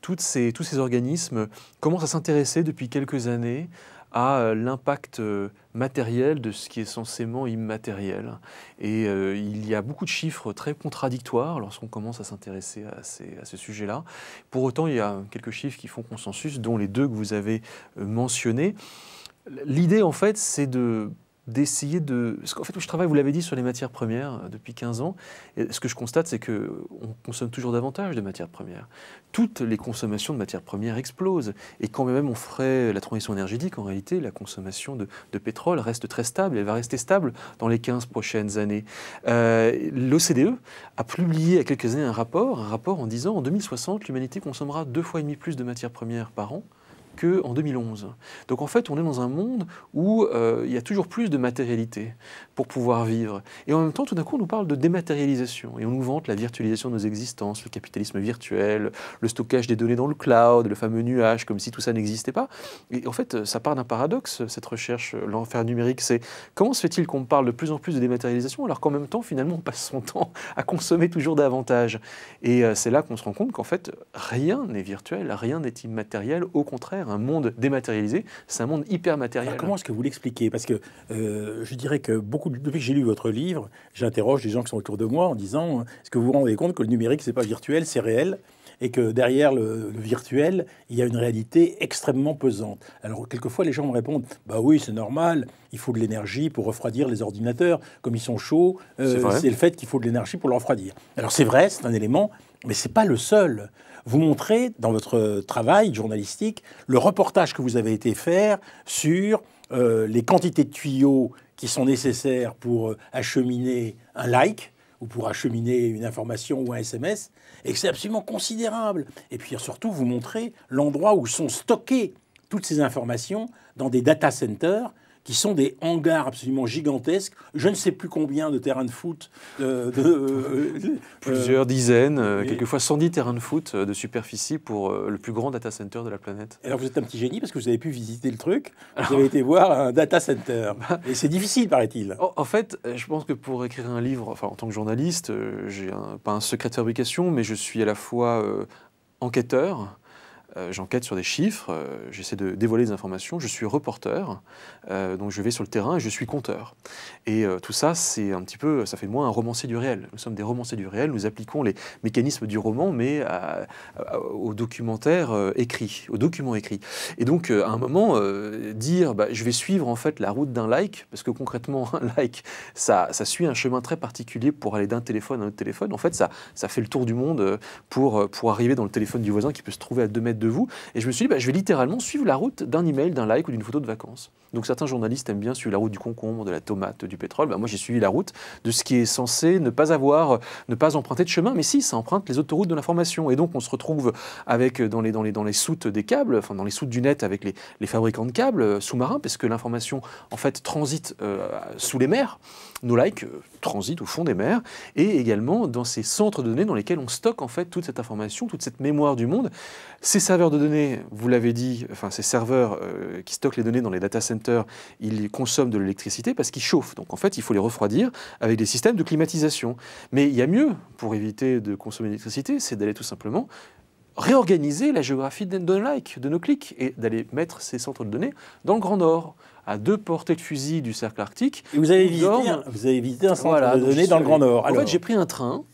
tous ces organismes commencent à s'intéresser depuis quelques années à euh, l'impact euh, matériel de ce qui est censément immatériel. Et euh, il y a beaucoup de chiffres très contradictoires lorsqu'on commence à s'intéresser à, à ce sujet-là. Pour autant, il y a quelques chiffres qui font consensus, dont les deux que vous avez mentionnés. L'idée, en fait, c'est de d'essayer de... Parce qu'en fait, je travaille, vous l'avez dit, sur les matières premières euh, depuis 15 ans. ce que je constate, c'est qu'on consomme toujours davantage de matières premières. Toutes les consommations de matières premières explosent. Et quand même on ferait la transition énergétique, en réalité, la consommation de, pétrole reste très stable. Elle va rester stable dans les 15 prochaines années. Euh, L'OCDE a publié il y a quelques années un rapport, un rapport en disant en 2060, l'humanité consommera deux fois et demi plus de matières premières par an qu'en 2011. Donc en fait, on est dans un monde où euh, il y a toujours plus de matérialité pour pouvoir vivre. Et en même temps, tout d'un coup, on nous parle de dématérialisation et on nous vante la virtualisation de nos existences, le capitalisme virtuel, le stockage des données dans le cloud, le fameux nuage, comme si tout ça n'existait pas. Et en fait, ça part d'un paradoxe, cette recherche, l'enfer numérique, c'est comment se fait-il qu'on parle de plus en plus de dématérialisation alors qu'en même temps, finalement, on passe son temps [laughs] à consommer toujours davantage Et euh, c'est là qu'on se rend compte qu'en fait, rien n'est virtuel, rien n'est immatériel, au contraire un monde dématérialisé, c'est un monde hyper matériel. comment est-ce que vous l'expliquez Parce que euh, je dirais que beaucoup, depuis que j'ai lu votre livre, j'interroge des gens qui sont autour de moi en disant euh, est-ce que vous vous rendez compte que le numérique, c'est pas virtuel, c'est réel et que derrière le, virtuel, il y a une réalité extrêmement pesante. Alors quelquefois, les gens me répondent "Bah oui, c'est normal. Il faut de l'énergie pour refroidir les ordinateurs, comme ils sont chauds. Euh, c'est le fait qu'il faut de l'énergie pour le refroidir." Alors c'est vrai, c'est un élément, mais ce n'est pas le seul. Vous montrez dans votre travail journalistique le reportage que vous avez été faire sur euh, les quantités de tuyaux qui sont nécessaires pour euh, acheminer un like ou pour acheminer une information ou un SMS, et c'est absolument considérable. Et puis surtout, vous montrez l'endroit où sont stockées toutes ces informations dans des data centers qui sont des hangars absolument gigantesques. Je ne sais plus combien de terrains de foot. Euh, de, euh, [laughs] Plusieurs euh, dizaines, quelquefois 110 terrains de foot de superficie pour le plus grand data center de la planète. Alors vous êtes un petit génie parce que vous avez pu visiter le truc. Vous avez été voir un data center. [laughs] Bah et c'est difficile, paraît-il. En fait, je pense que pour écrire un livre, enfin en tant que journaliste, j'ai pas un secret de fabrication, mais je suis à la fois enquêteur euh, j'enquête sur des chiffres, euh, j'essaie de dévoiler des informations, je suis reporter, euh, donc je vais sur le terrain et je suis conteur. Et tout ça, c'est un petit peu, ça fait de moi un romancier du réel. Nous sommes des romanciers du réel, nous appliquons les mécanismes du roman, mais au documentaire écrit, au document écrit. Et donc, à un moment, dire, bah, je vais suivre en fait la route d'un like, parce que concrètement, [laughs] un like, ça, ça suit un chemin très particulier pour aller d'un téléphone à un autre téléphone. En fait, ça, ça fait le tour du monde pour, pour arriver dans le téléphone du voisin qui peut se trouver à 2 mètres vous. Et je me suis dit, bah, je vais littéralement suivre la route d'un email, d'un like ou d'une photo de vacances. Donc certains journalistes aiment bien suivre la route du concombre, de la tomate, du pétrole. Bah, moi, j'ai suivi la route de ce qui est censé ne pas avoir, ne pas emprunter de chemin. Mais si, ça emprunte les autoroutes de l'information. Et donc, on se retrouve avec, euh, dans, les, les, dans les soutes des câbles, enfin dans les soutes du net avec les, fabricants de câbles euh, sous-marins, parce que l'information, en fait, transite euh, sous les mers nos likes euh, transitent au fond des mers et également dans ces centres de données dans lesquels on stocke en fait toute cette information, toute cette mémoire du monde. Ces serveurs de données, vous l'avez dit, enfin ces serveurs euh, qui stockent les données dans les data centers, ils consomment de l'électricité parce qu'ils chauffent. Donc en fait, il faut les refroidir avec des systèmes de climatisation. Mais il y a mieux pour éviter de consommer de l'électricité, c'est d'aller tout simplement réorganiser la géographie de nos likes, de nos clics, et d'aller mettre ces centres de données dans le Grand Nord, à deux portées de fusil du cercle arctique. vous avez, visité, un, vous avez visité un centre de données dans le Grand Nord. En fait, j'ai pris un train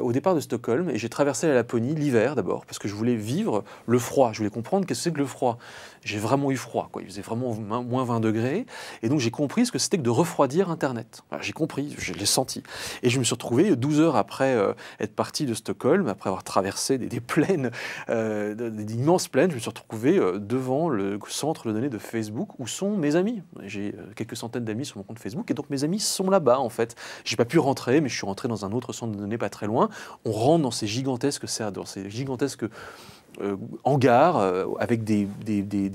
au départ de Stockholm et j'ai traversé la Laponie l'hiver d'abord parce que je voulais vivre le froid, je voulais comprendre qu'est-ce que c'est que le froid. J'ai vraiment eu froid, quoi. il faisait vraiment moins 20 degrés et donc j'ai compris ce que c'était que de refroidir Internet. j'ai compris, je l'ai senti. Et je me suis retrouvé 12 heures après euh, être parti de Stockholm, après avoir traversé des, plaines, euh, d'immenses plaines, je me suis retrouvé euh, devant le centre de données de Facebook où sont mes amis. J'ai euh, quelques centaines d'amis sur mon compte Facebook et donc mes amis sont là-bas en fait. J'ai pas pu rentrer mais je suis rentré dans un autre centre de données pas très loin on rentre dans ces gigantesques serres, ces gigantesques euh, hangars euh, avec des,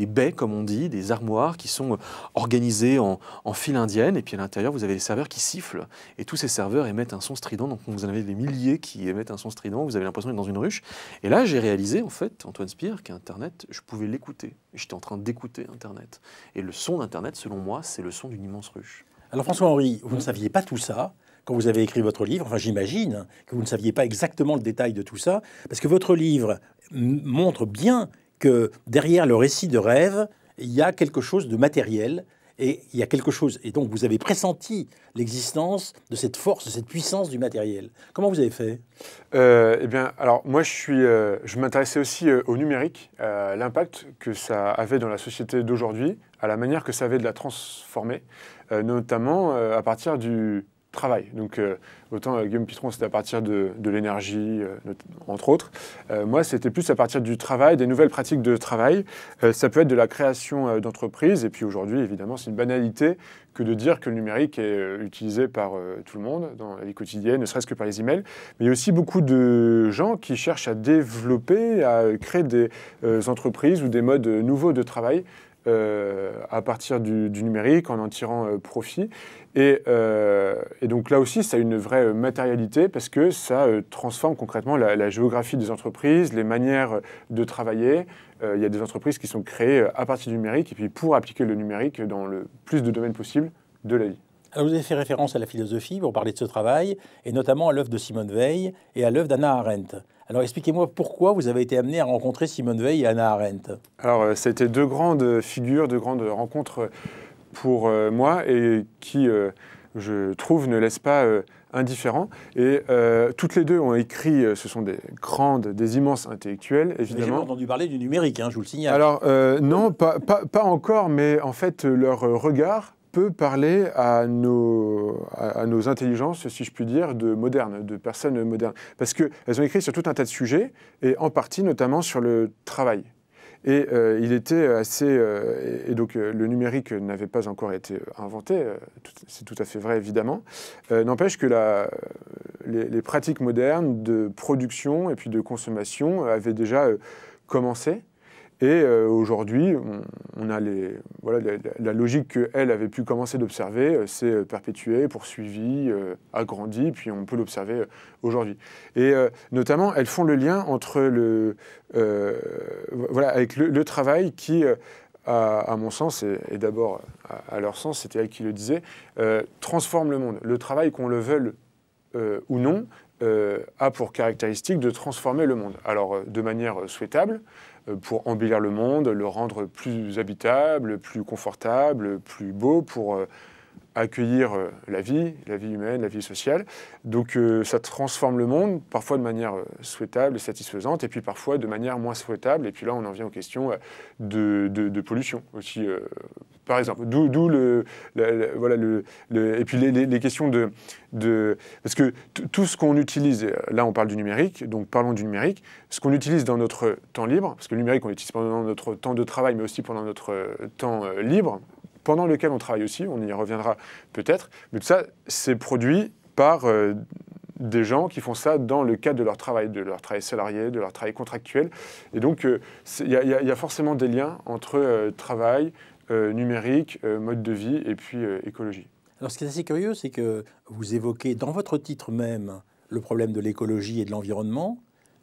baies, comme on dit, des armoires qui sont euh, organisées en, en file indienne. Et puis à l'intérieur, vous avez des serveurs qui sifflent. Et tous ces serveurs émettent un son strident. Donc vous en avez des milliers qui émettent un son strident. Vous avez l'impression d'être dans une ruche. Et là, j'ai réalisé, en fait, Antoine Spire, qu'Internet, je pouvais l'écouter. J'étais en train d'écouter Internet. Et le son d'Internet, selon moi, c'est le son d'une immense ruche. Alors François-Henri, vous ne saviez pas tout ça quand vous avez écrit votre livre, enfin j'imagine que vous ne saviez pas exactement le détail de tout ça, parce que votre livre montre bien que derrière le récit de rêve, il y a quelque chose de matériel, et il y a quelque chose. Et donc, vous avez pressenti l'existence de cette force, de cette puissance du matériel. Comment vous avez fait euh, Eh bien, alors moi, je, suis, euh, je m'intéressais aussi euh, au numérique, à l'impact que ça avait dans la société d'aujourd'hui, à la manière que ça avait de la transformer, notamment à partir du, travail. Donc, euh, autant euh, Guillaume Pitron, c'était à partir de, l'énergie, euh, entre autres. moi, c'était plus à partir du travail, des nouvelles pratiques de travail. ça peut être de la création d'entreprises. Et puis aujourd'hui, évidemment, c'est une banalité que de dire que le numérique est utilisé par tout le monde dans la vie quotidienne, ne serait-ce que par les emails. Mais il y a aussi beaucoup de gens qui cherchent à développer, à créer des entreprises ou des modes nouveaux de travail euh, à partir du, numérique en en tirant euh, profit. Euh, et, donc là aussi, ça a une vraie matérialité parce que ça transforme concrètement la, géographie des entreprises, les manières de travailler. Il y a des entreprises qui sont créées à partir du numérique et puis pour appliquer le numérique dans le plus de domaines possibles de la vie vous avez fait référence à la philosophie pour parler de ce travail, et notamment à l'œuvre de Simone Veil et à l'œuvre d'Anna Arendt. Alors expliquez-moi pourquoi vous avez été amené à rencontrer Simone Veil et Anna Arendt. Alors euh, c'était deux grandes figures, deux grandes rencontres pour euh, moi et qui, euh, je trouve, ne laissent pas indifférents. indifférent. Et toutes les deux ont écrit, ce sont des grandes, des immenses intellectuels, évidemment. J'ai entendu parler du numérique, hein, je vous le signale. Alors non, pas encore, mais en fait leur regard peut parler à nos, à, nos intelligences, si je puis dire, de modernes, de personnes modernes. Parce qu'elles ont écrit sur tout un tas de sujets, et en partie notamment sur le travail. Et euh, il était assez. Euh, et, donc euh, le numérique n'avait pas encore été inventé, c'est tout à fait vrai évidemment. N'empêche que la, les, les, pratiques modernes de production et puis de consommation avaient déjà commencé. Et euh, aujourd'hui, on, a la, logique qu'elle avait pu commencer d'observer s'est euh, euh, perpétuée, poursuivie, agrandie, puis on peut l'observer aujourd'hui. Et notamment, elles font le lien entre le, voilà, avec le, travail qui, à, mon sens, et, d'abord à, leur sens, c'était elle qui le disait, transforme le monde. Le travail, qu'on le veuille ou non, a pour caractéristique de transformer le monde. Alors, de manière souhaitable, euh, pour embellir le monde, le rendre plus habitable, plus confortable, plus beau, pour euh, accueillir euh, la vie, la vie humaine, la vie sociale. Donc euh, ça transforme le monde, parfois de manière euh, souhaitable et satisfaisante, et puis parfois de manière moins souhaitable. Et puis là, on en vient aux questions de, de, pollution aussi, par exemple. D'où le, le, voilà le, et puis les, les, questions de, de parce que tout ce qu'on utilise, là on parle du numérique, donc parlons du numérique, ce qu'on utilise dans notre temps libre, parce que le numérique on l'utilise pendant notre temps de travail, mais aussi pendant notre temps libre pendant lequel on travaille aussi, on y reviendra peut-être, mais tout ça, c'est produit par euh, des gens qui font ça dans le cadre de leur travail, de leur travail salarié, de leur travail contractuel. Et donc, euh, il y, y, a forcément des liens entre euh, travail, numérique, mode de vie et puis écologie. Alors, ce qui est assez curieux, c'est que vous évoquez dans votre titre même le problème de l'écologie et de l'environnement,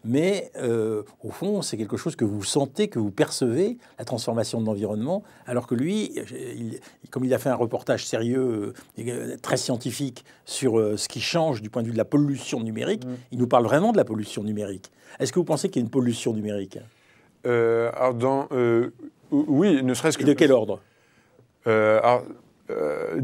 mais euh, au fond, c'est quelque chose que vous sentez, que vous percevez, la transformation de l'environnement, alors que lui, comme il a fait un reportage sérieux, euh, euh, très scientifique sur ce qui change du point de vue de la pollution numérique, mmh. il nous parle vraiment de la pollution numérique. Est-ce que vous pensez qu'il y a une pollution numérique alors dans, Oui, ne serait-ce que... de quel ordre alors, euh,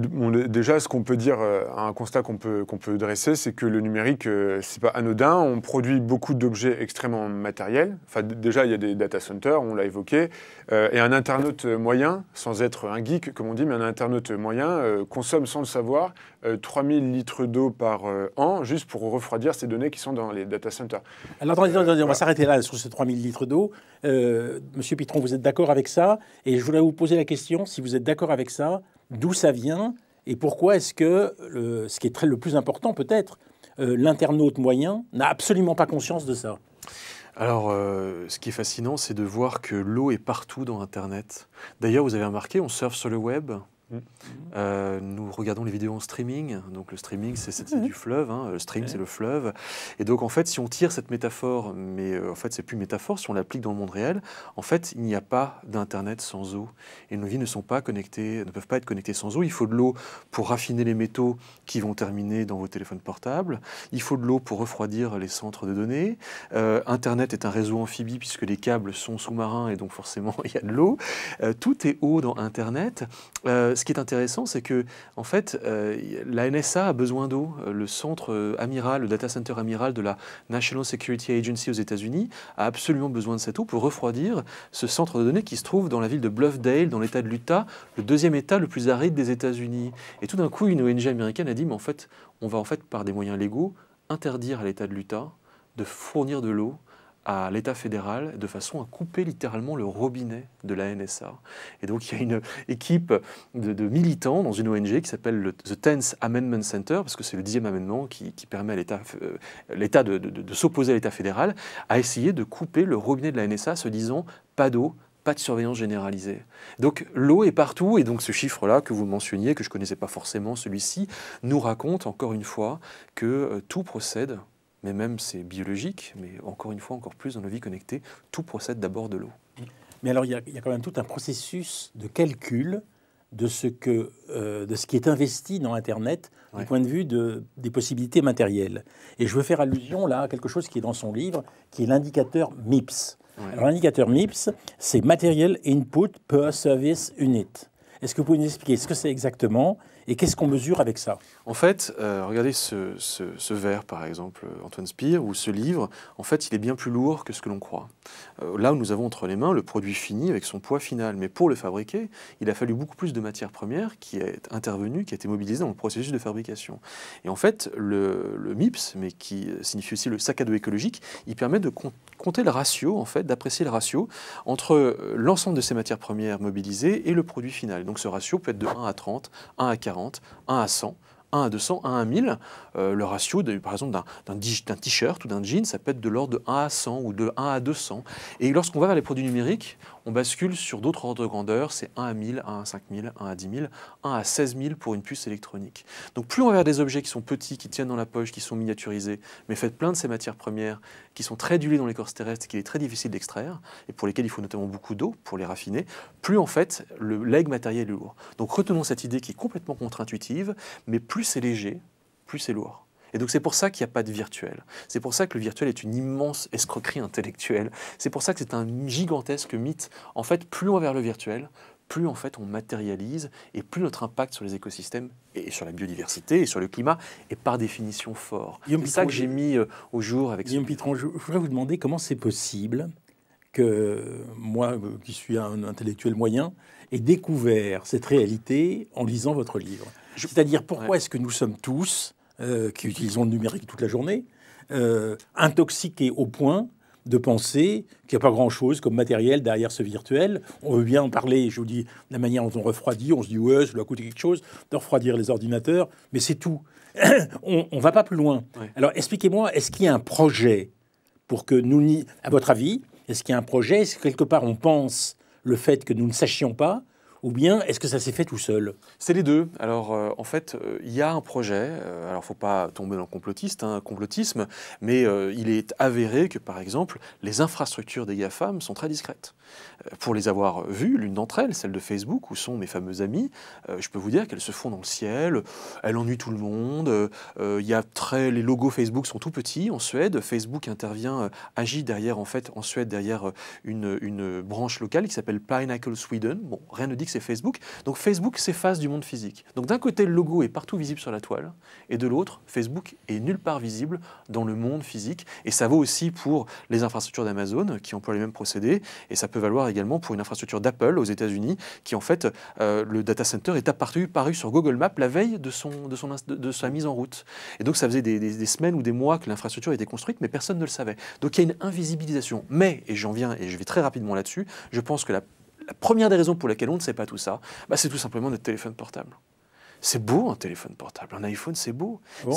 déjà, ce qu'on peut dire, euh, un constat qu'on peut, dresser, c'est que le numérique, ce euh, c'est pas anodin. On produit beaucoup d'objets extrêmement matériels. Enfin, déjà, il y a des data centers, on l'a évoqué. et un internaute moyen, sans être un geek, comme on dit, mais un internaute moyen consomme sans le savoir 3000 litres d'eau par an juste pour refroidir ces données qui sont dans les data centers. Alors, on va s'arrêter là sur ces 3000 litres d'eau. Monsieur Pitron, vous êtes d'accord avec ça Et je voulais vous poser la question si vous êtes d'accord avec ça d'où ça vient et pourquoi est-ce que, ce qui est le plus important peut-être, euh, l'internaute moyen n'a absolument pas conscience de ça alors, euh, ce qui est fascinant, c'est de voir que l'eau est partout dans Internet. D'ailleurs, vous avez remarqué, on surfe sur le web, Mm. Euh, nous regardons les vidéos en streaming. Donc le streaming, c'est mm. du fleuve. Hein. Le stream, c'est le fleuve. Et donc en fait, si on tire cette métaphore, mais euh, en fait, c'est plus métaphore, si on l'applique dans le monde réel, en fait, il n'y a pas d'internet sans eau. Et nos vies ne sont pas connectées, ne peuvent pas être connectées sans eau. Il faut de l'eau pour raffiner les métaux qui vont terminer dans vos téléphones portables. Il faut de l'eau pour refroidir les centres de données. Euh, internet est un réseau amphibie puisque les câbles sont sous-marins et donc forcément [laughs] il y a de l'eau. tout est eau dans Internet. Euh, ce qui est intéressant, c'est que en fait, euh, la NSA a besoin d'eau. Euh, le centre euh, amiral, le data center amiral de la National Security Agency aux États-Unis a absolument besoin de cette eau pour refroidir ce centre de données qui se trouve dans la ville de Bluffdale, dans l'État de l'Utah, le deuxième État le plus aride des États-Unis. Et tout d'un coup, une ONG américaine a dit, mais en fait, on va en fait par des moyens légaux interdire à l'État de l'Utah de fournir de l'eau à l'État fédéral de façon à couper littéralement le robinet de la NSA. Et donc il y a une équipe de, militants dans une ONG qui s'appelle le The Tenth Amendment Center, parce que c'est le dixième amendement qui, permet à l'État, euh, de, s'opposer à l'État fédéral, à essayer de couper le robinet de la NSA se disant pas d'eau, pas de surveillance généralisée. Donc l'eau est partout, et donc ce chiffre-là que vous mentionniez, que je ne connaissais pas forcément celui-ci, nous raconte encore une fois que euh, tout procède mais même c'est biologique, mais encore une fois, encore plus dans nos vie connectées, tout procède d'abord de l'eau. Mais alors, il y, a, quand même tout un processus de calcul de ce, que, euh, de ce qui est investi dans Internet du point de vue des possibilités matérielles. Et je veux faire allusion là à quelque chose qui est dans son livre, qui est l'indicateur MIPS. Alors l'indicateur MIPS, c'est Material Input Per Service Unit. Est-ce que vous pouvez nous expliquer ce que c'est exactement et qu'est-ce qu'on mesure avec ça En fait, euh, regardez ce, verre, par exemple, euh, Antoine Spire, ou ce livre, en fait, il est bien plus lourd que ce que l'on croit. Euh, là où nous avons entre les mains le produit fini avec son poids final. Mais pour le fabriquer, il a fallu beaucoup plus de matières premières qui est intervenu, qui a été mobilisée dans le processus de fabrication. Et en fait, le, le MIPS, mais qui signifie aussi le sac à dos écologique, il permet de compter le ratio, en fait, d'apprécier le ratio entre l'ensemble de ces matières premières mobilisées et le produit final. Donc ce ratio peut être de 1 à 30, 1 à 40. 1 à 100, 1 à 200, 1 à 1000, euh, le ratio, par exemple, d'un t-shirt ou d'un jean, ça peut être de l'ordre de 1 à 100 ou de 1 à 200. Et lorsqu'on va vers les produits numériques, on bascule sur d'autres ordres de grandeur, c'est 1 à 1000, 1 à 5000, 1 à 10 000, 1 à 16 000 pour une puce électronique. Donc plus on va vers des objets qui sont petits, qui tiennent dans la poche, qui sont miniaturisés, mais faites plein de ces matières premières, qui sont très diluées dans l'écorce terrestre terrestres et qu'il est très difficile d'extraire, et pour lesquelles il faut notamment beaucoup d'eau pour les raffiner, plus en fait le leg matériel est lourd. Donc retenons cette idée qui est complètement contre-intuitive, mais plus c'est léger, plus c'est lourd. Et donc c'est pour ça qu'il n'y a pas de virtuel. C'est pour ça que le virtuel est une immense escroquerie intellectuelle. C'est pour ça que c'est un gigantesque mythe. En fait, plus on va vers le virtuel, plus en fait on matérialise et plus notre impact sur les écosystèmes et sur la biodiversité et sur le climat est par définition fort. C'est ça que j'ai mis euh, au jour avec Guillaume Pitron, je voudrais vous demander comment c'est possible que moi, euh, qui suis un intellectuel moyen, ait découvert cette réalité en lisant votre livre. C'est-à-dire pourquoi est-ce que nous sommes tous, euh, qui utilisons le numérique toute la journée, euh, intoxiqués au point de penser qu'il n'y a pas grand-chose comme matériel derrière ce virtuel. On veut bien en parler, je vous dis, la manière dont on refroidit, on se dit, ouais, ça doit coûter quelque chose de refroidir les ordinateurs, mais c'est tout. [coughs] on ne va pas plus loin. Alors expliquez-moi, est-ce qu'il y a un projet pour que nous, ni... à votre avis, est-ce qu'il y a un projet Est-ce que quelque part on pense le fait que nous ne sachions pas ou bien est-ce que ça s'est fait tout seul C'est les deux. Alors euh, en fait, euh, il y a un projet, il euh, alors faut pas tomber dans le complotiste, un hein, complotisme, mais il est avéré que par exemple, les infrastructures des GAFAM sont très discrètes. pour les avoir vues, l'une d'entre elles, celle de Facebook, où sont mes fameux amis, je peux vous dire qu'elles se font dans le ciel, elles ennuient tout le monde, il y a très, les logos Facebook sont tout petits en Suède, Facebook intervient, agit derrière en fait en Suède derrière une, une branche locale qui s'appelle Pineapple Sweden. Bon, rien ne dit que c'est Facebook. Donc Facebook s'efface du monde physique. Donc d'un côté, le logo est partout visible sur la toile, et de l'autre, Facebook est nulle part visible dans le monde physique. Et ça vaut aussi pour les infrastructures d'Amazon qui emploient les mêmes procédés, et ça peut valoir également pour une infrastructure d'Apple aux États-Unis, qui en fait, euh, le data center est apparu, paru sur Google Maps la veille de, son, de, son, sa mise en route. Et donc ça faisait des, des semaines ou des mois que l'infrastructure était construite, mais personne ne le savait. Donc il y a une invisibilisation. Mais, et j'en viens et je vais très rapidement là-dessus, je pense que la la première des raisons pour lesquelles on ne sait pas tout ça, bah, c'est tout simplement notre téléphone portable. C'est beau un téléphone portable, un iPhone c'est beau. Ah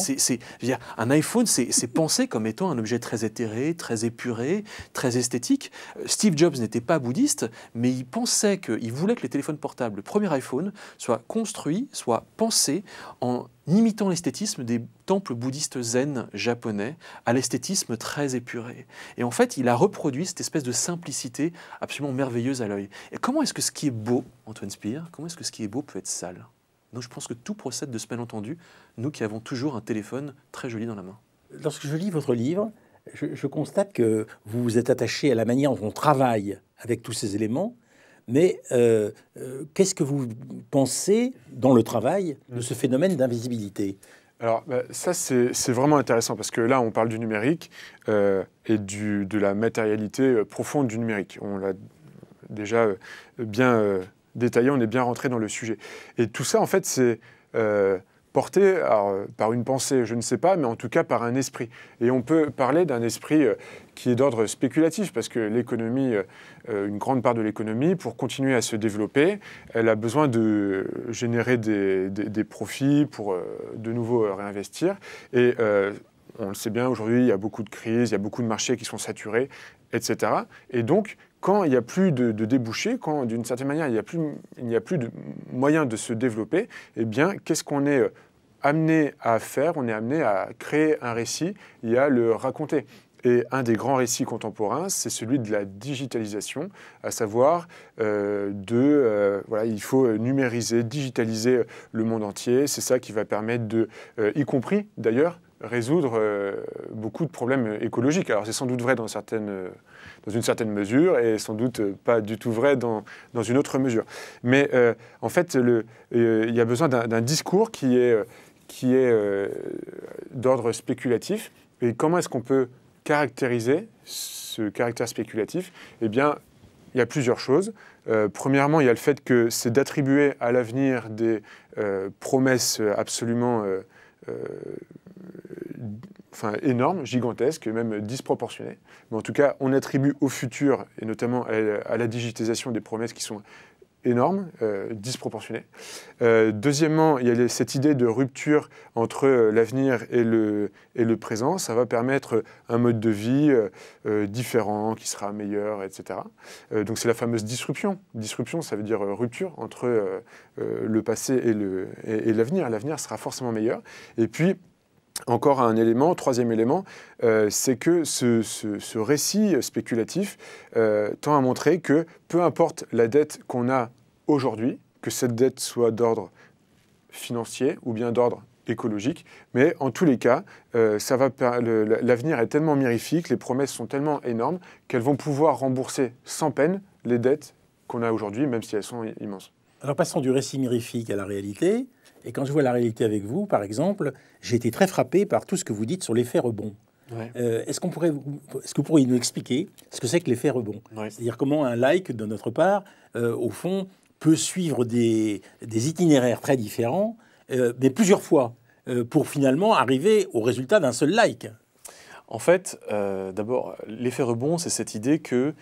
un iPhone c'est, pensé comme étant un objet très éthéré, très épuré, très esthétique. Euh, Steve Jobs n'était pas bouddhiste, mais il pensait qu'il voulait que les téléphones portables, le premier iPhone, soit construit, soit pensé en imitant l'esthétisme des temples bouddhistes zen japonais à l'esthétisme très épuré. Et en fait, il a reproduit cette espèce de simplicité absolument merveilleuse à l'œil. Et comment est-ce que ce qui est beau, Antoine Spire, comment est-ce que ce qui est beau peut être sale donc je pense que tout procède de ce malentendu, nous qui avons toujours un téléphone très joli dans la main. Lorsque je lis votre livre, je, constate que vous vous êtes attaché à la manière dont on travaille avec tous ces éléments, mais euh, euh, qu'est-ce que vous pensez dans le travail de ce phénomène d'invisibilité alors bah, ça c'est vraiment intéressant parce que là on parle du numérique euh, et du, de la matérialité profonde du numérique. On l'a déjà bien détaillé, on est bien rentré dans le sujet. Et tout ça, en fait, c'est euh, porté par une pensée, je ne sais pas, mais en tout cas par un esprit. Et on peut parler d'un esprit euh, qui est d'ordre spéculatif, parce que l'économie, euh, une grande part de l'économie, pour continuer à se développer, elle a besoin de générer des, des profits pour de nouveau réinvestir. Et on le sait bien, aujourd'hui, il y a beaucoup de crises, il y a beaucoup de marchés qui sont saturés, etc. Et donc, quand il n'y a plus de, débouchés, quand d'une certaine manière il n'y a plus, a plus de moyens de se développer, eh bien, qu'est-ce qu'on est euh, amené à faire On est amené à créer un récit et à le raconter. Et un des grands récits contemporains, c'est celui de la digitalisation, à savoir euh, de, euh, voilà, il faut numériser, digitaliser euh, le monde entier. C'est ça qui va permettre de, y compris d'ailleurs, résoudre beaucoup de problèmes écologiques. Alors c'est sans doute vrai dans certaines dans une certaine mesure et sans doute euh, pas du tout vrai dans, une autre mesure. Mais euh, en fait, euh, il y a besoin d'un discours qui est, qui est d'ordre spéculatif. Et comment est-ce qu'on peut caractériser ce caractère spéculatif Eh bien, il y a plusieurs choses. premièrement, il y a le fait que c'est d'attribuer à l'avenir des promesses absolument enfin énorme, gigantesque, même disproportionné. Mais en tout cas, on attribue au futur, et notamment à, la digitalisation des promesses qui sont énormes, euh, disproportionnées. Euh, deuxièmement, il y a cette idée de rupture entre euh, l'avenir et le, et le présent. Ça va permettre un mode de vie différent, qui sera meilleur, etc. donc c'est la fameuse disruption. Disruption, ça veut dire rupture entre le passé et l'avenir. Et, l'avenir sera forcément meilleur. Et puis, encore un élément, troisième élément, euh, c'est que ce, récit spéculatif euh, tend à montrer que peu importe la dette qu'on a aujourd'hui, que cette dette soit d'ordre financier ou bien d'ordre écologique, mais en tous les cas, euh, l'avenir est tellement mirifique, les promesses sont tellement énormes qu'elles vont pouvoir rembourser sans peine les dettes qu'on a aujourd'hui, même si elles sont immenses. Alors passons du récit mirifique à la réalité. Et quand je vois la réalité avec vous, par exemple, j'ai été très frappé par tout ce que vous dites sur l'effet rebond. Euh, est-ce, qu'on pourrait, est-ce que vous pourriez nous expliquer ce que c'est que l'effet rebond C'est-à-dire comment un like de notre part, euh, au fond, peut suivre des, itinéraires très différents, euh, mais plusieurs fois, pour finalement arriver au résultat d'un seul like en fait, d'abord, l'effet rebond, c'est cette idée que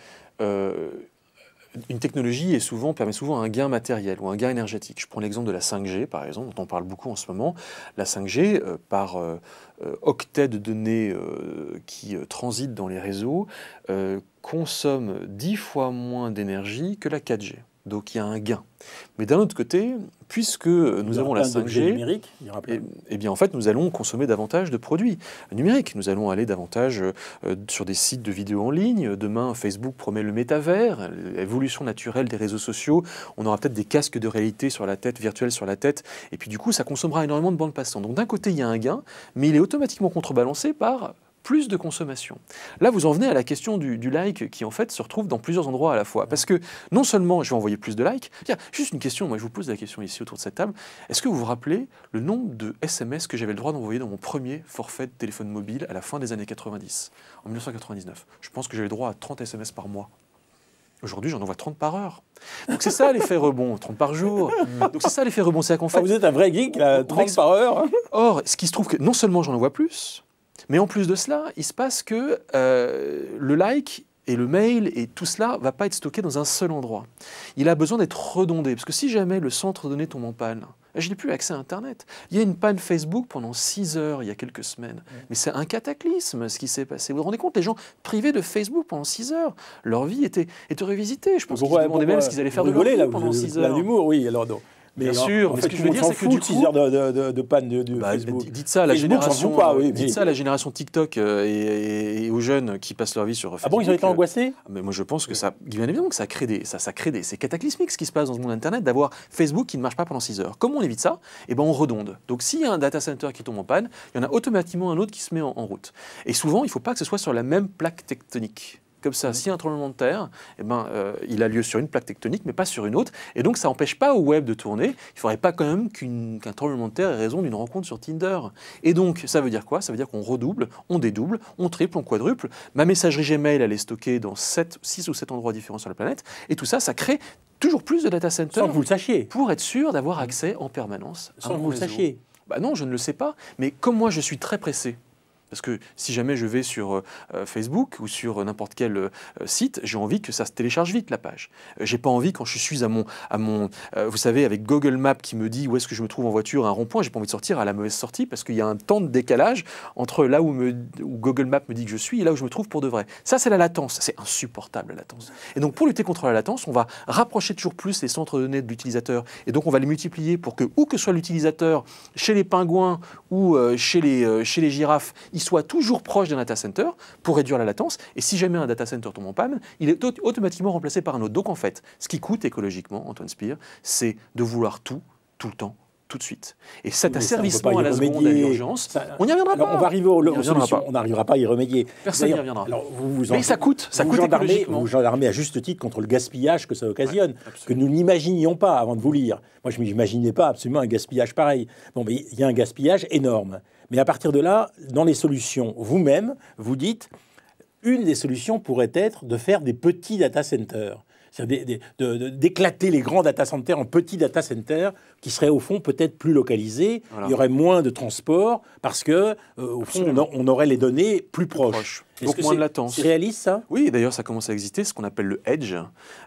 une technologie souvent, permet souvent un gain matériel ou un gain énergétique. Je prends l'exemple de la 5G, par exemple, dont on parle beaucoup en ce moment. La 5G, euh, par euh, euh, octet de données qui transitent dans les réseaux, consomme 10 fois moins d'énergie que la 4G. Donc il y a un gain. Mais d'un autre côté, puisque nous avons la 5G, numérique, eh, eh bien en fait nous allons consommer davantage de produits numériques. Nous allons aller davantage euh, sur des sites de vidéos en ligne. Demain, Facebook promet le métavers, l'évolution naturelle des réseaux sociaux. On aura peut-être des casques de réalité sur la tête, virtuels sur la tête. Et puis du coup, ça consommera énormément de bandes passantes. Donc d'un côté, il y a un gain, mais il est automatiquement contrebalancé par plus de consommation. Là, vous en venez à la question du, like qui, en fait, se retrouve dans plusieurs endroits à la fois. Parce que non seulement je vais envoyer plus de likes, juste une question, moi je vous pose la question ici autour de cette table, est-ce que vous vous rappelez le nombre de SMS que j'avais le droit d'envoyer dans mon premier forfait de téléphone mobile à la fin des années 90, en 1999 Je pense que j'avais le droit à 30 SMS par mois. Aujourd'hui, j'en envoie 30 par heure. Donc c'est ça l'effet rebond, 30 par jour. Donc c'est ça l'effet rebond, c'est à qu'en ah, fait. vous êtes un vrai geek, 30 par heure. Or, ce qui se trouve que non seulement j'en envoie plus, mais en plus de cela, il se passe que euh, le like et le mail et tout cela ne va pas être stocké dans un seul endroit. Il a besoin d'être redondé parce que si jamais le centre données tombe en panne, ah, je n'ai plus accès à Internet. Il y a une panne Facebook pendant 6 heures il y a quelques semaines. Mais c'est un cataclysme ce qui s'est passé. Vous vous rendez compte, les gens privés de Facebook pendant 6 heures, leur vie était, était revisitée. Je pense qu'ils se demandaient même ce qu'ils allaient faire de leur pendant 6 heures. L'humour, oui. Alors, donc. Bien sûr, en fait, ce que je veux dire, c'est que du coup, de, de, de, panne de, de bah, Facebook. Dites ça à la génération, dites ça à la génération TikTok euh, et, aux jeunes qui passent leur vie sur Facebook. Euh, ah bon, ils ont été euh. angoissés ah, Mais moi, je pense que ça, bien évidemment, que ça crée des, ça, crée des, c'est cataclysmique ce qui se passe dans ce monde internet d'avoir Facebook qui ne marche pas pendant 6 heures. Comment on évite ça Eh ben, on redonde. Donc, s'il y a un data center qui tombe en panne, il y en a automatiquement un autre qui se met en, en route. Et souvent, il ne faut pas que ce soit sur la même plaque tectonique comme ça, si un tremblement de terre, eh ben, euh, il a lieu sur une plaque tectonique, mais pas sur une autre. Et donc, ça n'empêche pas au web de tourner. Il ne faudrait pas quand même qu'un tremblement de terre ait raison d'une rencontre sur Tinder. Et donc, ça veut dire quoi Ça veut dire qu'on redouble, on dédouble, on triple, on quadruple. Ma messagerie Gmail, elle est stockée dans 7, 6 ou 7 endroits différents sur la planète. Et tout ça, ça crée toujours plus de data centers. vous le sachiez. Pour être sûr d'avoir accès en permanence. Sans que vous le sachiez. Bah non, je ne le sais pas. Mais comme moi, je suis très pressé parce que si jamais je vais sur euh, euh, Facebook ou sur euh, n'importe quel site, j'ai envie que ça se télécharge vite la page. j'ai pas envie quand je suis à mon, à mon vous savez, avec Google Maps qui me dit où est-ce que je me trouve en voiture à un rond-point, j'ai pas envie de sortir à la mauvaise sortie parce qu'il y a un temps de décalage entre là où, me, où Google Maps me dit que je suis et là où je me trouve pour de vrai. Ça, c'est la latence. C'est insupportable la latence. Et donc pour lutter contre la latence, on va rapprocher toujours plus les centres de données de l'utilisateur. Et donc on va les multiplier pour que où que soit l'utilisateur, chez les pingouins ou chez les, chez les girafes, il soit toujours proche d'un data center pour réduire la latence. Et si jamais un data center tombe en panne, il est automatiquement remplacé par un autre. Donc en fait, ce qui coûte écologiquement, Antoine Spire, c'est de vouloir tout, tout le temps, tout de suite. Et cet asservissement à la seconde, à l'urgence, on n'y reviendra pas. On va n'arrivera pas à y remédier. Personne n'y reviendra. Mais ça coûte, ça vous coûte Vous gendarmez à juste titre contre le gaspillage que ça occasionne, que nous n'imaginions pas avant de vous lire. Moi, je m'imaginais pas absolument un gaspillage pareil. Bon, mais il y a un gaspillage énorme. Mais à partir de là, dans les solutions, vous-même, vous dites, une des solutions pourrait être de faire des petits data centers. C'est-à-dire d'éclater les grands data centers en petits data centers qui seraient au fond peut-être plus localisés. Il y aurait moins de transport parce que, euh, fond, on, aurait les données plus proches. Donc moins de latence. réaliste, ça Oui, d'ailleurs ça commence à exister, ce qu'on appelle le edge.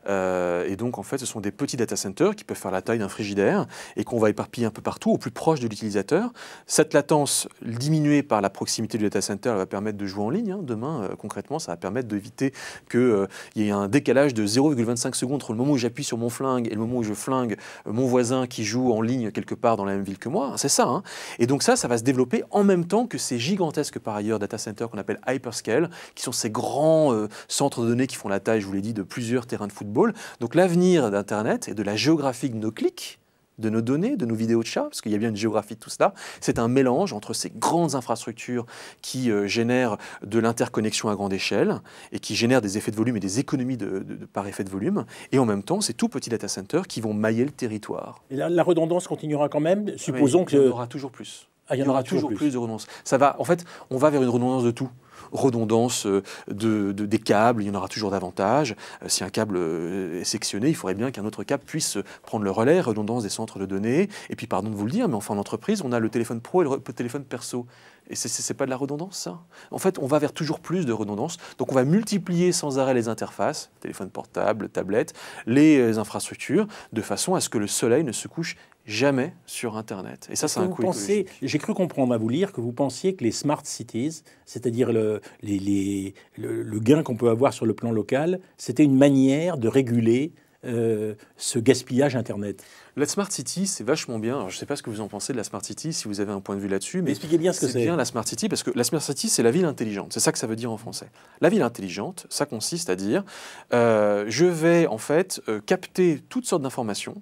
Euh, et donc en fait ce sont des petits data centers qui peuvent faire la taille d'un frigidaire et qu'on va éparpiller un peu partout, au plus proche de l'utilisateur. Cette latence diminuée par la proximité du data center va permettre de jouer en ligne. Hein. Demain euh, concrètement ça va permettre d'éviter qu'il euh, il y ait un décalage de 0,25 secondes entre le moment où j'appuie sur mon flingue et le moment où je flingue mon voisin qui joue en ligne quelque part dans la même ville que moi. C'est ça. Hein. Et donc ça, ça va se développer en même temps que ces gigantesques par ailleurs data centers qu'on appelle hyperscale qui sont ces grands euh, centres de données qui font la taille, je vous l'ai dit, de plusieurs terrains de football. Donc l'avenir d'Internet et de la géographie de nos clics, de nos données, de nos vidéos de chat, parce qu'il y a bien une géographie de tout cela, c'est un mélange entre ces grandes infrastructures qui euh, génèrent de l'interconnexion à grande échelle et qui génèrent des effets de volume et des économies de, par effet de volume, et en même temps, ces tout petits data centers qui vont mailler le territoire. Et la, la redondance continuera quand même, supposons Il y en aura toujours plus. Ah, il, y en aura, toujours plus. plus de redondance. Ça va, en fait, on va vers une redondance de tout redondance euh, de, des câbles, il y en aura toujours davantage. Euh, si un câble euh, est sectionné, il faudrait bien qu'un autre câble puisse prendre le relais, redondance des centres de données. Et puis, pardon de vous le dire, mais enfin, en entreprise, on a le téléphone pro et le téléphone perso. Et c'est pas de la redondance, ça En fait, on va vers toujours plus de redondance. Donc, on va multiplier sans arrêt les interfaces, téléphone portable, tablette, les euh, infrastructures, de façon à ce que le soleil ne se couche jamais sur Internet. Et ça, c'est un coup. J'ai cru comprendre à vous lire que vous pensiez que les smart cities, c'est-à-dire le, le, gain qu'on peut avoir sur le plan local, c'était une manière de réguler euh, ce gaspillage Internet la Smart City, c'est vachement bien. je ne sais pas ce que vous en pensez de la Smart City, si vous avez un point de vue là-dessus. Mais expliquez bien ce que c'est. C'est bien la Smart City, parce que la Smart City, c'est la ville intelligente. C'est ça que ça veut dire en français. La ville intelligente, ça consiste à dire, euh, je vais en fait euh, capter toutes sortes d'informations.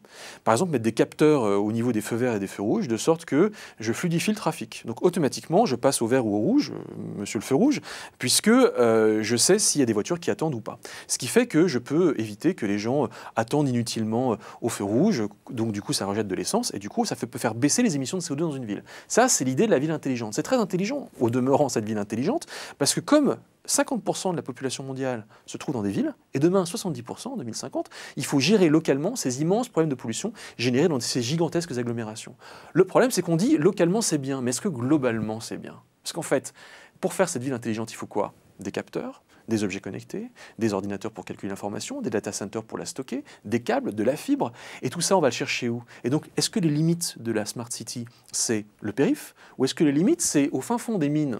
Par exemple, mettre des capteurs euh, au niveau des feux verts et des feux rouges, de sorte que je fluidifie le trafic. Donc automatiquement, je passe au vert ou au rouge, monsieur le feu rouge, puisque je sais s'il y a des voitures qui attendent ou pas. Ce qui fait que je peux éviter que les gens attendent inutilement au feu rouge, donc du coup ça rejette de l'essence, et du coup ça peut faire baisser les émissions de CO2 dans une ville. Ça, c'est l'idée de la ville intelligente. C'est très intelligent, au demeurant, cette ville intelligente, parce que comme 50% de la population mondiale se trouve dans des villes, et demain 70% en 2050, il faut gérer localement ces immenses problèmes de pollution générés dans ces gigantesques agglomérations. Le problème, c'est qu'on dit localement c'est bien, mais est-ce que globalement c'est bien Parce qu'en fait, pour faire cette ville intelligente, il faut quoi Des capteurs, des objets connectés, des ordinateurs pour calculer l'information, des data centers pour la stocker, des câbles, de la fibre. Et tout ça, on va le chercher où Et donc, est-ce que les limites de la Smart City, c'est le périph Ou est-ce que les limites, c'est au fin fond des mines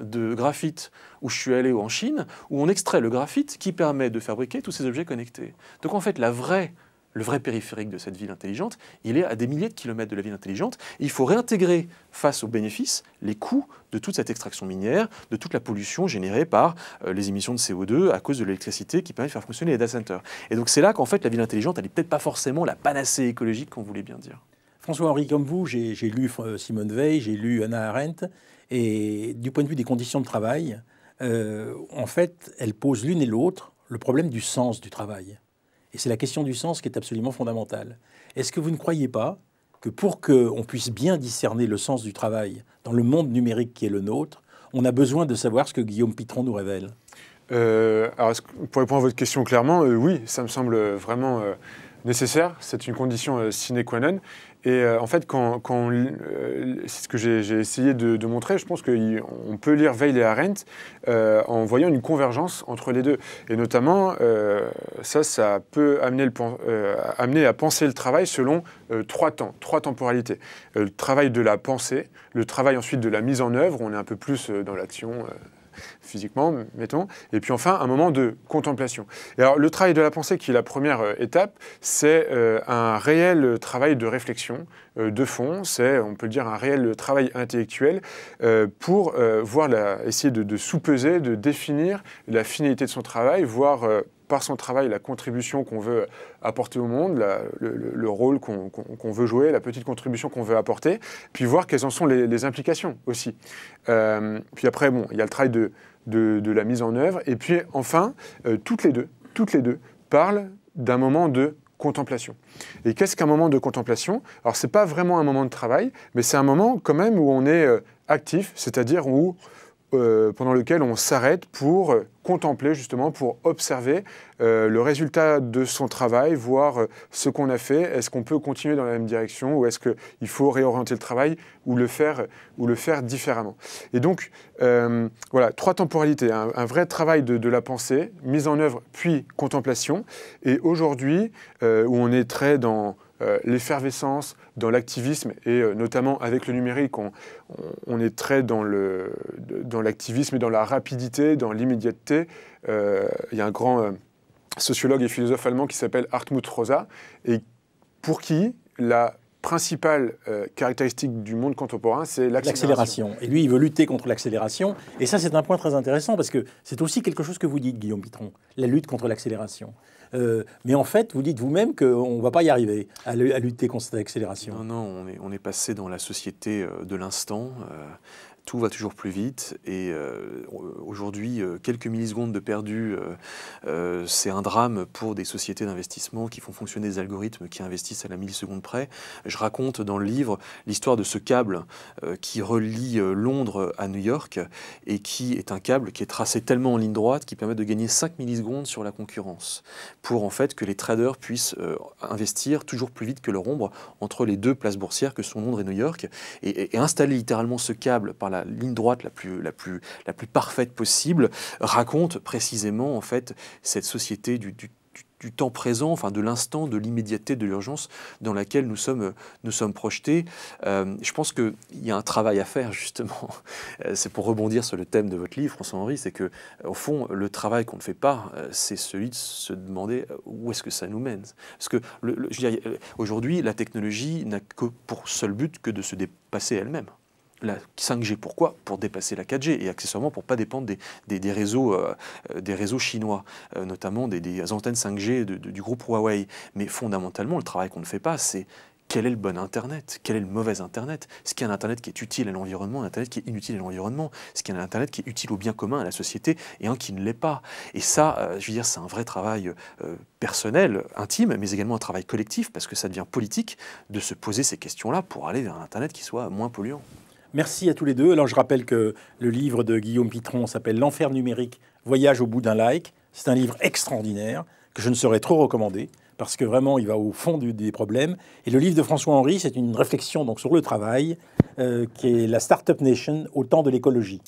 de graphite où je suis allé en Chine, où on extrait le graphite qui permet de fabriquer tous ces objets connectés. Donc en fait, la vraie le vrai périphérique de cette ville intelligente, il est à des milliers de kilomètres de la ville intelligente. il faut réintégrer face aux bénéfices les coûts de toute cette extraction minière, de toute la pollution générée par euh, les émissions de CO2 à cause de l'électricité qui permet de faire fonctionner les data centers. Et donc c'est là qu'en fait la ville intelligente, elle n'est peut-être pas forcément la panacée écologique qu'on voulait bien dire. François-Henri, comme vous, j'ai lu euh, Simone Veil, j'ai lu Anna Arendt, et du point de vue des conditions de travail, euh, en fait, elles posent l'une et l'autre le problème du sens du travail. Et c'est la question du sens qui est absolument fondamentale. Est-ce que vous ne croyez pas que pour qu'on puisse bien discerner le sens du travail dans le monde numérique qui est le nôtre, on a besoin de savoir ce que Guillaume Pitron nous révèle euh, alors, pour répondre à votre question clairement, euh, oui, ça me semble vraiment euh, nécessaire. C'est une condition sine qua non. Et euh, en fait, quand, euh, c'est ce que j'ai essayé de, montrer, je pense qu'on peut lire Veil et Arendt euh, en voyant une convergence entre les deux. Et notamment, ça, ça peut amener, le, amener, à penser le travail selon trois temps, trois temporalités. le travail de la pensée, le travail ensuite de la mise en œuvre, on est un peu plus dans l'action physiquement, mettons, et puis enfin un moment de contemplation. Et alors le travail de la pensée, qui est la première euh, étape, c'est euh, un réel travail de réflexion euh, de fond, c'est, on peut le dire, un réel travail intellectuel pour voir essayer de, de sous-peser, de définir la finalité de son travail, voir par son travail la contribution qu'on veut apporter au monde, le, rôle qu'on veut jouer, la petite contribution qu'on veut apporter, puis voir quelles en sont les, implications aussi. puis après, bon, il y a le travail de, de, la mise en œuvre. Et puis enfin, euh, toutes les deux, toutes les deux parlent d'un moment de contemplation. Et qu'est-ce qu'un moment de contemplation Alors n'est pas vraiment un moment de travail, mais c'est un moment quand même où on est euh, actif, c'est-à-dire où euh, pendant lequel on s'arrête pour contempler justement, pour observer euh, le résultat de son travail, voir euh, ce qu'on a fait, est-ce qu'on peut continuer dans la même direction ou est-ce qu'il faut réorienter le travail ou le faire, ou le faire différemment. Et donc, voilà, trois temporalités, un, vrai travail de, de, la pensée, mise en œuvre puis contemplation, et aujourd'hui, où on est très dans euh, l'effervescence dans l'activisme et euh, notamment avec le numérique, on, est très dans l'activisme et dans la rapidité, dans l'immédiateté. Euh, il y a un grand sociologue et philosophe allemand qui s'appelle Hartmut Rosa et pour qui la principale caractéristique du monde contemporain, c'est l'accélération. Et lui, il veut lutter contre l'accélération. Et ça, c'est un point très intéressant parce que c'est aussi quelque chose que vous dites, Guillaume Pitron, la lutte contre l'accélération. Euh, mais en fait, vous dites vous-même qu'on ne va pas y arriver à, lutter contre cette accélération. Non, non, on est, passé dans la société euh, de l'instant. Euh, tout va toujours plus vite et euh, aujourd'hui, euh, quelques millisecondes de perdu, euh, c'est un drame pour des sociétés d'investissement qui font fonctionner des algorithmes qui investissent à la milliseconde près. Je raconte dans le livre l'histoire de ce câble qui relie Londres à New York et qui est un câble qui est tracé tellement en ligne droite qui permet de gagner 5 millisecondes sur la concurrence pour en fait que les traders puissent investir toujours plus vite que leur ombre entre les deux places boursières que sont Londres et New York et, et installer littéralement ce câble par la la ligne droite la plus, la plus, la plus parfaite possible, raconte précisément en fait cette société du, temps présent, enfin de l'instant, de l'immédiateté, de l'urgence dans laquelle nous sommes, nous sommes projetés. Euh, je pense qu'il y a un travail à faire justement. Euh, c'est pour rebondir sur le thème de votre livre, François-Henri, c'est que euh, au fond, le travail qu'on ne fait pas, c'est celui de se demander où est-ce que ça nous mène. Parce que aujourd'hui, la technologie n'a que pour seul but que de se dépasser elle-même la 5G. Pourquoi Pour dépasser la 4G et accessoirement pour ne pas dépendre des, des, euh, euh, réseaux, chinois, euh, notamment des, antennes 5G du groupe Huawei. Mais fondamentalement, le travail qu'on ne fait pas, c'est quel est le bon Internet Quel est le mauvais Internet Est-ce qu'il y a un Internet qui est utile à l'environnement, un Internet qui est inutile à l'environnement ce qu'il y a un Internet qui est utile au bien commun, à la société, et un qui ne l'est pas Et ça, je veux dire, c'est un vrai travail personnel, intime, mais également un travail collectif, parce que ça devient politique de se poser ces questions-là pour aller vers un Internet qui soit moins polluant. Merci à tous les deux. Alors je rappelle que le livre de Guillaume Pitron s'appelle L'enfer numérique, voyage au bout d'un like. C'est un livre extraordinaire que je ne saurais trop recommander parce que vraiment il va au fond des problèmes. Et le livre de François Henri c'est une réflexion donc sur le travail euh, qui est la Startup Nation au temps de l'écologie.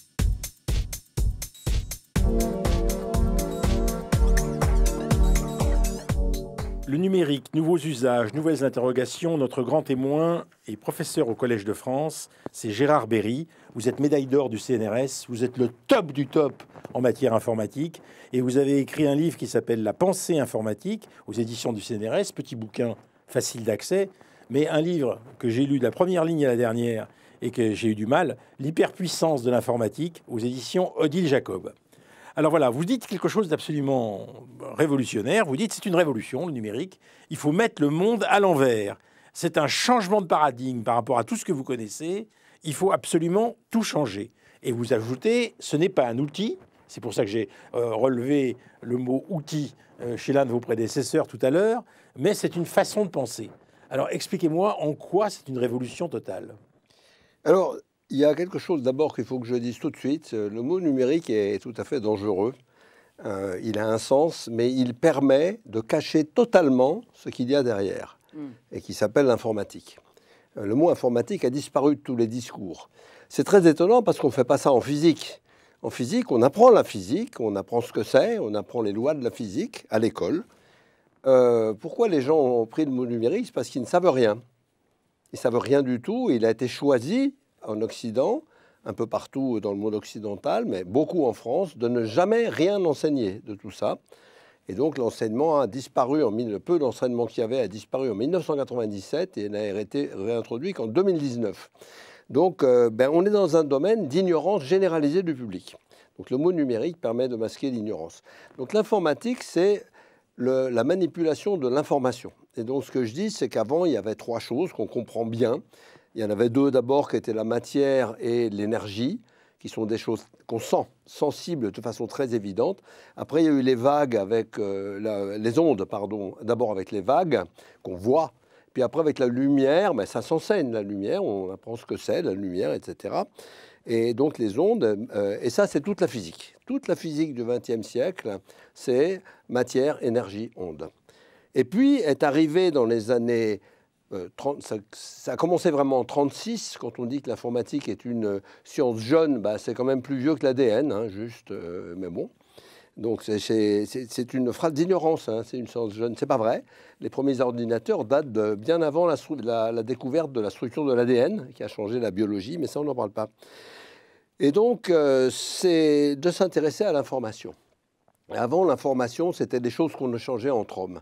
Le numérique, nouveaux usages, nouvelles interrogations. Notre grand témoin et professeur au Collège de France, c'est Gérard Berry. Vous êtes médaille d'or du CNRS, vous êtes le top du top en matière informatique et vous avez écrit un livre qui s'appelle La pensée informatique aux éditions du CNRS, petit bouquin facile d'accès, mais un livre que j'ai lu de la première ligne à la dernière et que j'ai eu du mal, L'hyperpuissance de l'informatique aux éditions Odile Jacob. Alors voilà, vous dites quelque chose d'absolument révolutionnaire. Vous dites c'est une révolution, le numérique. Il faut mettre le monde à l'envers. C'est un changement de paradigme par rapport à tout ce que vous connaissez. Il faut absolument tout changer. Et vous ajoutez, ce n'est pas un outil. C'est pour ça que j'ai euh, relevé le mot outil euh, chez l'un de vos prédécesseurs tout à l'heure. Mais c'est une façon de penser. Alors expliquez-moi en quoi c'est une révolution totale. Alors, il y a quelque chose d'abord qu'il faut que je dise tout de suite. Euh, le mot numérique est tout à fait dangereux. Euh, il a un sens, mais il permet de cacher totalement ce qu'il y a derrière, hmm. et qui s'appelle l'informatique. Euh, le mot informatique a disparu de tous les discours. C'est très étonnant parce qu'on ne fait pas ça en physique. En physique, on apprend la physique, on apprend ce que c'est, on apprend les lois de la physique à l'école. pourquoi les gens ont pris le mot numérique C'est parce qu'ils ne savent rien. Ils ne savent rien du tout. Il a été choisi en Occident, un peu partout dans le monde occidental, mais beaucoup en France, de ne jamais rien enseigner de tout ça. Et donc l'enseignement a disparu, en, le peu d'enseignement qu'il y avait a disparu en 1997 et n'a été réintroduit qu'en 2019. Donc euh, ben, on est dans un domaine d'ignorance généralisée du public. Donc le mot numérique permet de masquer l'ignorance. Donc l'informatique, c'est la manipulation de l'information. Et donc ce que je dis, c'est qu'avant, il y avait trois choses qu'on comprend bien. Il y en avait deux d'abord qui étaient la matière et l'énergie, qui sont des choses qu'on sent, sensibles de façon très évidente. Après, il y a eu les vagues avec euh, les ondes, pardon, d'abord avec les vagues qu'on voit, puis après avec la lumière, mais ça s'enseigne la lumière, on apprend ce que c'est la lumière, etc. Et donc les ondes, euh, et ça c'est toute la physique. Toute la physique du XXe siècle, c'est matière, énergie, onde. Et puis est arrivé dans les années euh, ça, a commencé vraiment en 36. Quand on dit que l'informatique est une euh, science jeune, bah, c'est quand même plus vieux que l'ADN, hein, juste. Euh, mais bon. Donc c'est une phrase d'ignorance, hein, c'est une science jeune. C'est pas vrai. Les premiers ordinateurs datent bien avant la, découverte de la structure de l'ADN, qui a changé la biologie, mais ça on n'en parle pas. Et donc c'est de s'intéresser à l'information. Avant l'information, c'était des choses qu'on changeait entre hommes.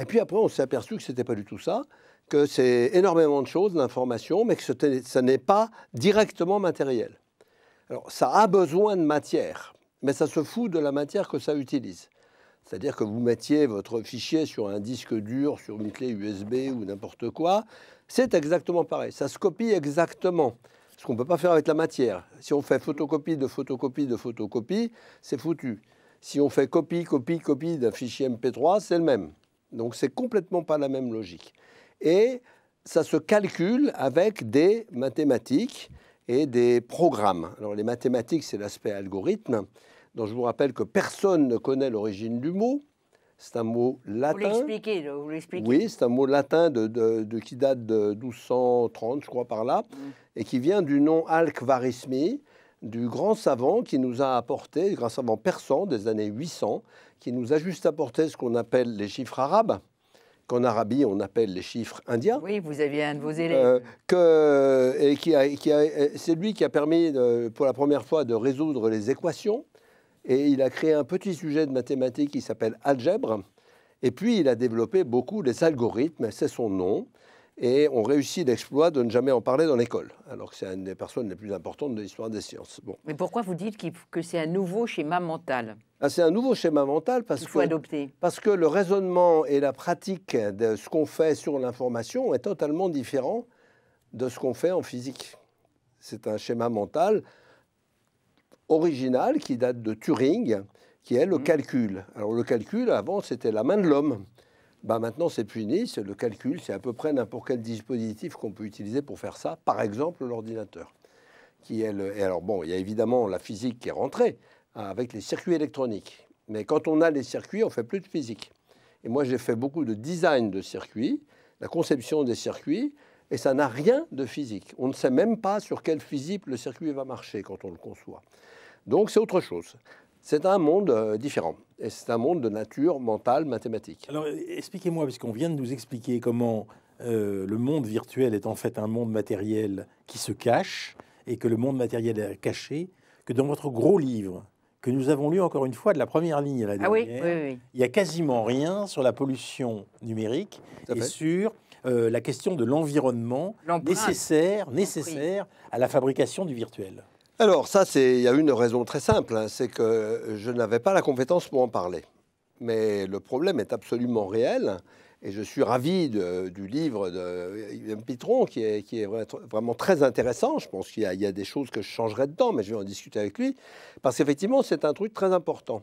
Et puis après, on s'est aperçu que ce n'était pas du tout ça que c'est énormément de choses, d'informations, mais que ce n'est pas directement matériel. Alors, ça a besoin de matière, mais ça se fout de la matière que ça utilise. C'est-à-dire que vous mettiez votre fichier sur un disque dur, sur une clé USB ou n'importe quoi, c'est exactement pareil. Ça se copie exactement. Ce qu'on ne peut pas faire avec la matière. Si on fait photocopie de photocopie de photocopie, c'est foutu. Si on fait copie, copie, copie d'un fichier MP3, c'est le même. Donc c'est complètement pas la même logique et ça se calcule avec des mathématiques et des programmes. Alors les mathématiques, c'est l'aspect algorithme, dont je vous rappelle que personne ne connaît l'origine du mot. C'est un mot latin. Vous l'expliquez, vous l'expliquez. Oui, c'est un mot latin de, qui date de 1230, je crois, par là, mm. et qui vient du nom Al-Khwarizmi, du grand savant qui nous a apporté, le grand savant persan des années 800, qui nous a juste apporté ce qu'on appelle les chiffres arabes, qu'en Arabie, on appelle les chiffres indiens. Oui, vous aviez un de vos élèves. Euh, euh, euh, c'est lui qui a permis, pour la première fois, de résoudre les équations. Et il a créé un petit sujet de mathématiques qui s'appelle algèbre. Et puis, il a développé beaucoup les algorithmes, c'est son nom et on réussit l'exploit de ne jamais en parler dans l'école, alors que c'est une des personnes les plus importantes de l'histoire des sciences. Mais pourquoi vous dites que c'est un nouveau schéma mental ah, C'est un nouveau schéma mental parce que, parce que le raisonnement et la pratique de ce qu'on fait sur l'information est totalement différent de ce qu'on fait en physique. C'est un schéma mental original qui date de Turing, qui est le mmh. calcul. Alors le calcul, avant, c'était la main de l'homme. Bah, maintenant c'est puni, le calcul, c'est à peu près n'importe quel dispositif qu'on peut utiliser pour faire ça, par exemple l'ordinateur. Qui est alors bon, il y a évidemment la physique qui est rentrée hein, avec les circuits électroniques. Mais quand on a les circuits, on fait plus de physique. Et moi j'ai fait beaucoup de design de circuits, la conception des circuits, et ça n'a rien de physique. On ne sait même pas sur quel physique le circuit va marcher quand on le conçoit. Donc c'est autre chose. C'est un monde euh, différent. Et c'est un monde de nature mentale, mathématique. Alors expliquez-moi, puisqu'on vient de nous expliquer comment euh, le monde virtuel est en fait un monde matériel qui se cache, et que le monde matériel est caché, que dans votre gros livre, que nous avons lu encore une fois de la première ligne à la ah dernière, il n'y a quasiment rien sur la pollution numérique et sur euh, la question de l'environnement nécessaire, nécessaire à la fabrication du virtuel. Alors ça, il y a une raison très simple, hein, c'est que je n'avais pas la compétence pour en parler. Mais le problème est absolument réel. Et je suis ravi du livre de Pitron, qui est, vraiment très intéressant. Je pense qu'il y, a des choses que je changerais dedans, mais je vais en discuter avec lui. Parce qu'effectivement, c'est un truc très important.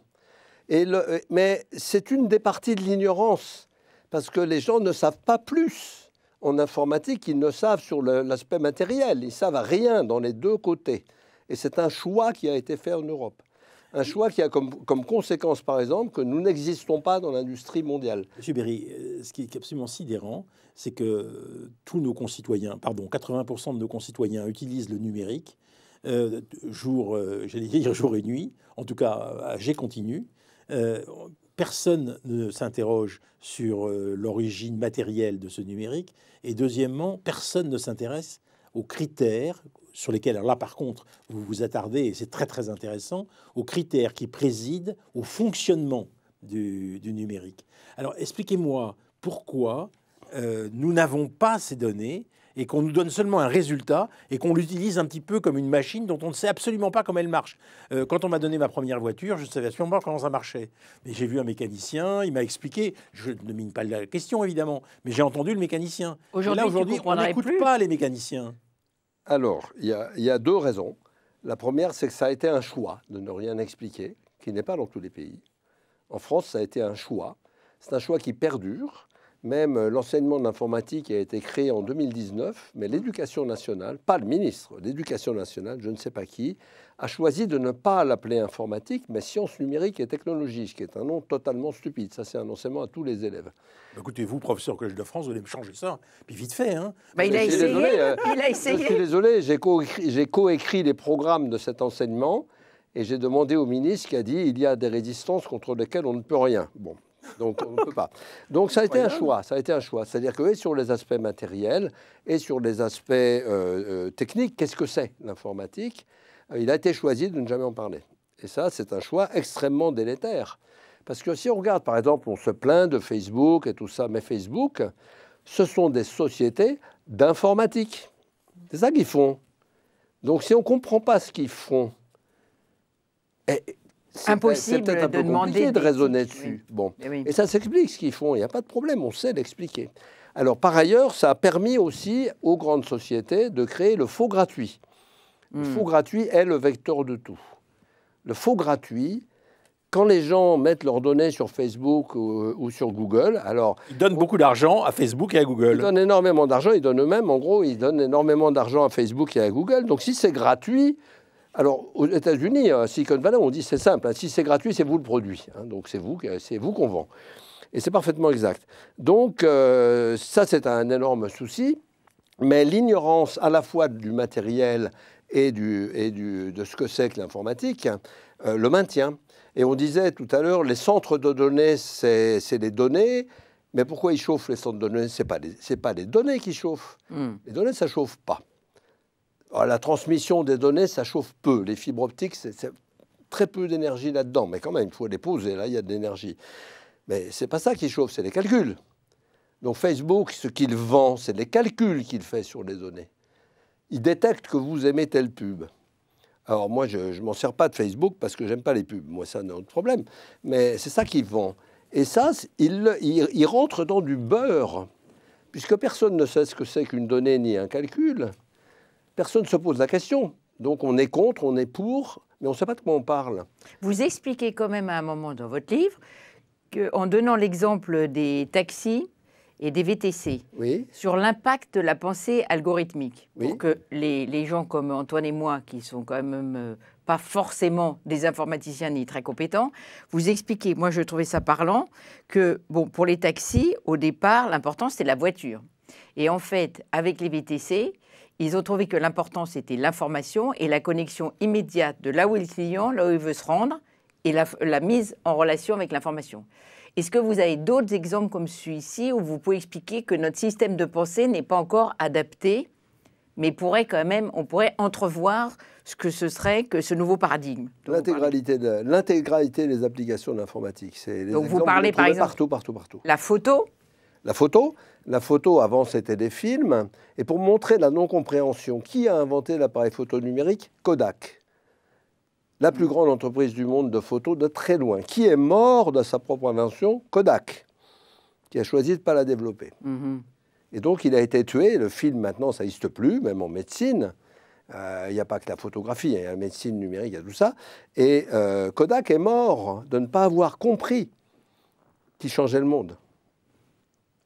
Euh, mais c'est une des parties de l'ignorance. Parce que les gens ne savent pas plus en informatique qu'ils ne savent sur l'aspect matériel. Ils savent rien dans les deux côtés. Et c'est un choix qui a été fait en Europe. Un choix qui a comme, conséquence, par exemple, que nous n'existons pas dans l'industrie mondiale. Monsieur Berry, euh, ce qui est absolument sidérant, c'est que euh, tous nos concitoyens, pardon, 80% de nos concitoyens utilisent le numérique, euh, jour, et nuit, en tout cas j'ai continué. personne ne s'interroge sur l'origine matérielle de ce numérique. Et deuxièmement, personne ne s'intéresse aux critères sur lesquels, là par contre, vous vous attardez, et c'est très très intéressant, aux critères qui président au fonctionnement du, numérique. Alors expliquez-moi pourquoi euh, nous n'avons pas ces données et qu'on nous donne seulement un résultat et qu'on l'utilise un petit peu comme une machine dont on ne sait absolument pas comment elle marche. Euh, quand on m'a donné ma première voiture, je ne savais absolument pas comment ça marchait. Mais j'ai vu un mécanicien, il m'a expliqué, je ne mine pas la question évidemment, mais j'ai entendu le mécanicien. aujourd'hui, on n'écoute pas les mécaniciens. Alors, il y, a deux raisons. La première, c'est que ça a été un choix de ne rien expliquer, qui n'est pas dans tous les pays. En France, ça a été un choix. C'est un choix qui perdure. Même euh, l'enseignement de l'informatique a été créé en 2019, mais l'éducation nationale, pas le ministre, l'éducation nationale, je ne sais pas qui, a choisi de ne pas l'appeler informatique, mais sciences numériques et technologies, ce qui est un nom totalement stupide. Ça, c'est un enseignement à tous les élèves. Bah, écoutez, vous, professeur au Collège de France, vous allez me changer ça. Puis vite fait, hein bah, euh, il, a essayé. Je suis désolé, j'ai coécrit co les programmes de cet enseignement et j'ai demandé au ministre qui a dit il y a des résistances contre lesquelles on ne peut rien. Bon, donc on ne peut pas. Donc ça a été un choix, ça a été un choix. C'est-à-dire que sur les aspects matériels et sur les aspects euh, euh, techniques, qu'est-ce que c'est l'informatique euh, il a été choisi de ne jamais en parler. Et ça, c'est un choix extrêmement délétère. Parce que si on regarde, par exemple, on se plaint de Facebook et tout ça, mais Facebook, ce sont des sociétés d'informatique. C'est ça qu'ils font. Donc si on ne comprend pas ce qu'ils font, eh, c'est impossible peut un de peu de raisonner dessus. Bon. Eh et ça s'explique ce qu'ils font, il n'y a pas de problème, on sait l'expliquer. Alors par ailleurs, ça a permis aussi aux grandes sociétés de créer le faux gratuit. Le hmm. faux gratuit est le vecteur de tout. Le faux gratuit, quand les gens mettent leurs données sur Facebook ou, euh, sur Google, alors... Ils donnent beaucoup d'argent à Facebook et à Google. Ils donnent énormément d'argent, ils donnent eux-mêmes, en gros, ils donnent énormément d'argent à Facebook et à Google. Donc si c'est gratuit, alors, aux États-Unis, à hein, Silicon Valley, on dit c'est simple. Hein, si c'est gratuit, c'est vous le produit. Hein, donc, c'est vous, euh, c'est vous qu'on vend. Et c'est parfaitement exact. Donc, euh, ça, c'est un énorme souci. Mais l'ignorance à la fois du matériel et, du, et du, de ce que c'est que l'informatique, euh, le maintien. Et on disait tout à l'heure, les centres de données, c'est les données. Mais pourquoi ils chauffent les centres de données Ce n'est pas, les, pas les données qui chauffent. Hmm. Les données, ça ne chauffe pas. Ah, la transmission des données, ça chauffe peu. Les fibres optiques, c'est très peu d'énergie là-dedans. Mais quand même, il faut les poser. Là, il y a de l'énergie. Mais ce n'est pas ça qui chauffe, c'est les calculs. Donc Facebook, ce qu'il vend, c'est les calculs qu'il fait sur les données il détecte que vous aimez telle pub. Alors moi, je ne m'en sers pas de Facebook parce que j'aime pas les pubs. Moi, c'est un autre problème. Mais c'est ça qu'ils vend. Et ça, il, rentrent rentre dans du beurre. Puisque personne ne sait ce que c'est qu'une donnée ni un calcul. Personne ne se pose la question. Donc on est contre, on est pour, mais on ne sait pas de quoi on parle. Vous expliquez quand même à un moment dans votre livre qu'en donnant l'exemple des taxis, et des VTC sur l'impact de la pensée algorithmique. donc Pour que les, les, gens comme Antoine et moi, qui sont quand même euh, pas forcément des informaticiens ni très compétents, vous expliquez, moi je trouvais ça parlant, que bon, pour les taxis, au départ, l'important c'était la voiture. Et en fait, avec les VTC, ils ont trouvé que l'important c'était l'information et la connexion immédiate de là où est le client, là où il veut se rendre, et la, la mise en relation avec l'information. Est-ce que vous avez d'autres exemples comme celui-ci où vous pouvez expliquer que notre système de pensée n'est pas encore adapté, mais pourrait quand même, on pourrait entrevoir ce que ce serait que ce nouveau paradigme L'intégralité de, l'intégralité des applications de l'informatique. C'est Donc vous parlez par exemple partout, partout, partout. La photo. La photo. La photo, avant, c'était des films. Et pour montrer la non-compréhension, qui a inventé l'appareil photo numérique Kodak la plus grande entreprise du monde de photos de très loin, qui est mort de sa propre invention, Kodak, qui a choisi de ne pas la développer. Mm-hmm. Et donc il a été tué, le film maintenant ça n'existe plus, même en médecine. Euh, il n'y a pas que la photographie, il y a la médecine numérique, il y a tout ça. Et euh, Kodak est mort de ne pas avoir compris qu'il changeait le monde.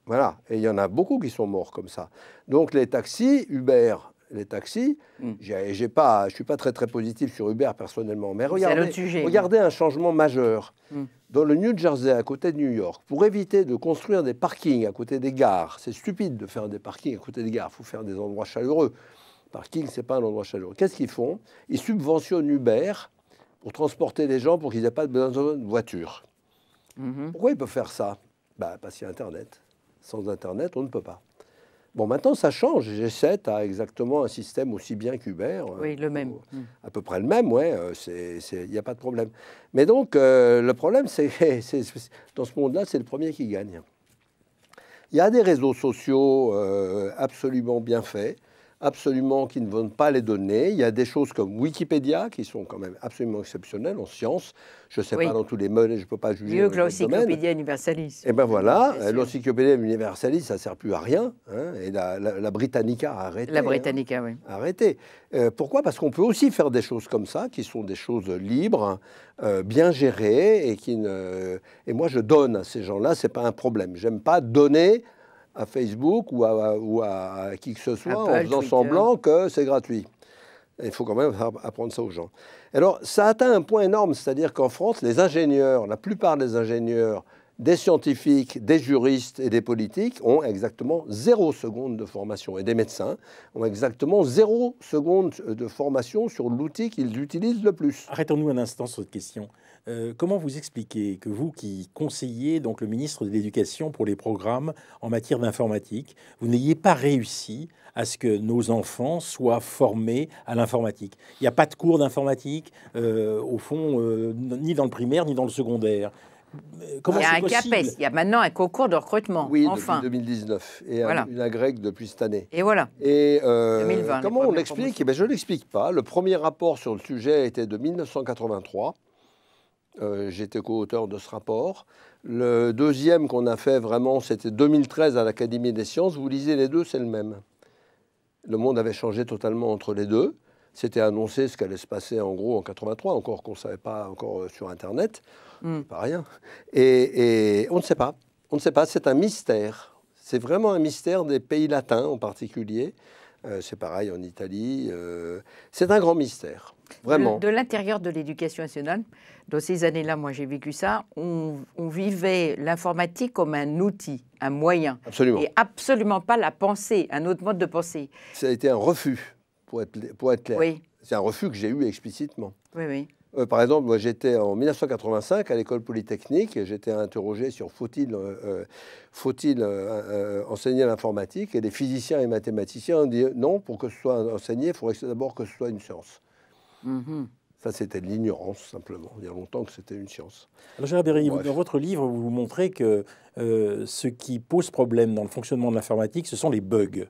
Voilà, et il y en a beaucoup qui sont morts comme ça. Donc les taxis, Uber, les taxis. Hmm. J'ai pas, je suis pas très, très positif sur Uber personnellement, mais regardez, regardez un changement majeur. Hmm. Dans le New Jersey, à côté de New York, pour éviter de construire des parkings à côté des gares, c'est stupide de faire des parkings à côté des gares, il faut faire des endroits chaleureux. Parking, ce n'est pas un endroit chaleureux. Qu'est-ce qu'ils font Ils subventionnent Uber pour transporter les gens pour qu'ils n'aient pas besoin de voiture. Mhm. Pourquoi ils peuvent faire ça bah, Parce qu'il y a Internet. Sans Internet, on ne peut pas. Bon, maintenant, ça change. G7 a exactement un système aussi bien qu'Uber. Euh, oui, le même. à mm. peu près le même, ouais. Il euh, n'y a pas de problème. Mais donc, euh, le problème, [laughs] c'est dans ce monde-là, c'est le premier qui gagne. Il y a des réseaux sociaux absolument bien faits absolument qui ne vont pas les données. Il y a des choses comme Wikipédia qui sont quand même absolument exceptionnelles en sciences. Je ne sais pas dans tous les modes, je ne peux pas juger. Mieux que l'encyclopédia universaliste. Eh ben bien voilà, l'encyclopédie universaliste ça ne sert plus à rien. Hein, et la, Britannica a arrêté. La hein, Britannica, oui. Arrêté. Euh, pourquoi Parce qu'on peut aussi faire des choses comme ça, qui sont des choses libres, hein, euh, bien gérées, et qui ne. Et moi, je donne à ces gens-là, ce n'est pas un problème. J'aime pas donner à Facebook ou à, qui que ce soit en faisant semblant que c'est gratuit. Il faut quand même apprendre ça aux gens. Alors, ça atteint un point énorme, c'est-à-dire qu'en France, les ingénieurs, la plupart des ingénieurs, des scientifiques, des juristes et des politiques ont exactement zéro seconde de formation. Et des médecins ont exactement zéro seconde de formation sur l'outil qu'ils utilisent le plus. Arrêtons-nous un instant sur cette question. Euh, comment vous expliquez que vous qui conseillez donc le ministre de l'Éducation pour les programmes en matière d'informatique, vous n'ayez pas réussi à ce que nos enfants soient formés à l'informatique Il n'y a pas de cours d'informatique, euh, au fond, euh, ni dans le primaire, ni dans le secondaire. il y a un CAPES, il y a maintenant un concours de recrutement. Oui, enfin. depuis 2019 et une agrègue depuis cette année. Et voilà. Et comment on l'explique eh ben, Je ne l'explique pas. Le premier rapport sur le sujet était de 1983. Euh, j'étais co-auteur de ce rapport. Le deuxième qu'on a fait vraiment, c'était 2013 à l'Académie des sciences. Vous lisez les deux, c'est le même. Le monde avait changé totalement entre les deux. C'était annoncé ce qu'allait se passer en gros en 83, encore qu'on ne savait pas encore euh, sur Internet, hmm. pas rien. Et, et on ne sait pas. On ne sait pas, c'est un mystère. C'est vraiment un mystère des pays latins en particulier. Euh, c'est pareil en Italie. Euh, c'est un grand mystère. Vraiment. De, l'intérieur de l'éducation nationale, dans ces années-là, moi j'ai vécu ça, on, vivait l'informatique comme un outil, un moyen. Absolument. Et absolument pas la pensée, un autre mode de pensée. Ça a été un refus, pour être, pour être clair. Oui. C'est un refus que j'ai eu explicitement. Oui, oui. Euh, par exemple, moi j'étais en 1985 à l'école polytechnique et j'étais interrogé sur faut-il euh, euh, faut enseigner l'informatique et les physiciens et mathématiciens ont dit non, pour que ce soit enseigné, il faudrait d'abord que ce soit une science. Mm-hmm. Ça, c'était de l'ignorance, simplement. Il y a longtemps que c'était une science. Alors, Gérard Berry, dans votre livre, vous montrez que ce qui pose problème dans le fonctionnement de l'informatique, ce sont les bugs.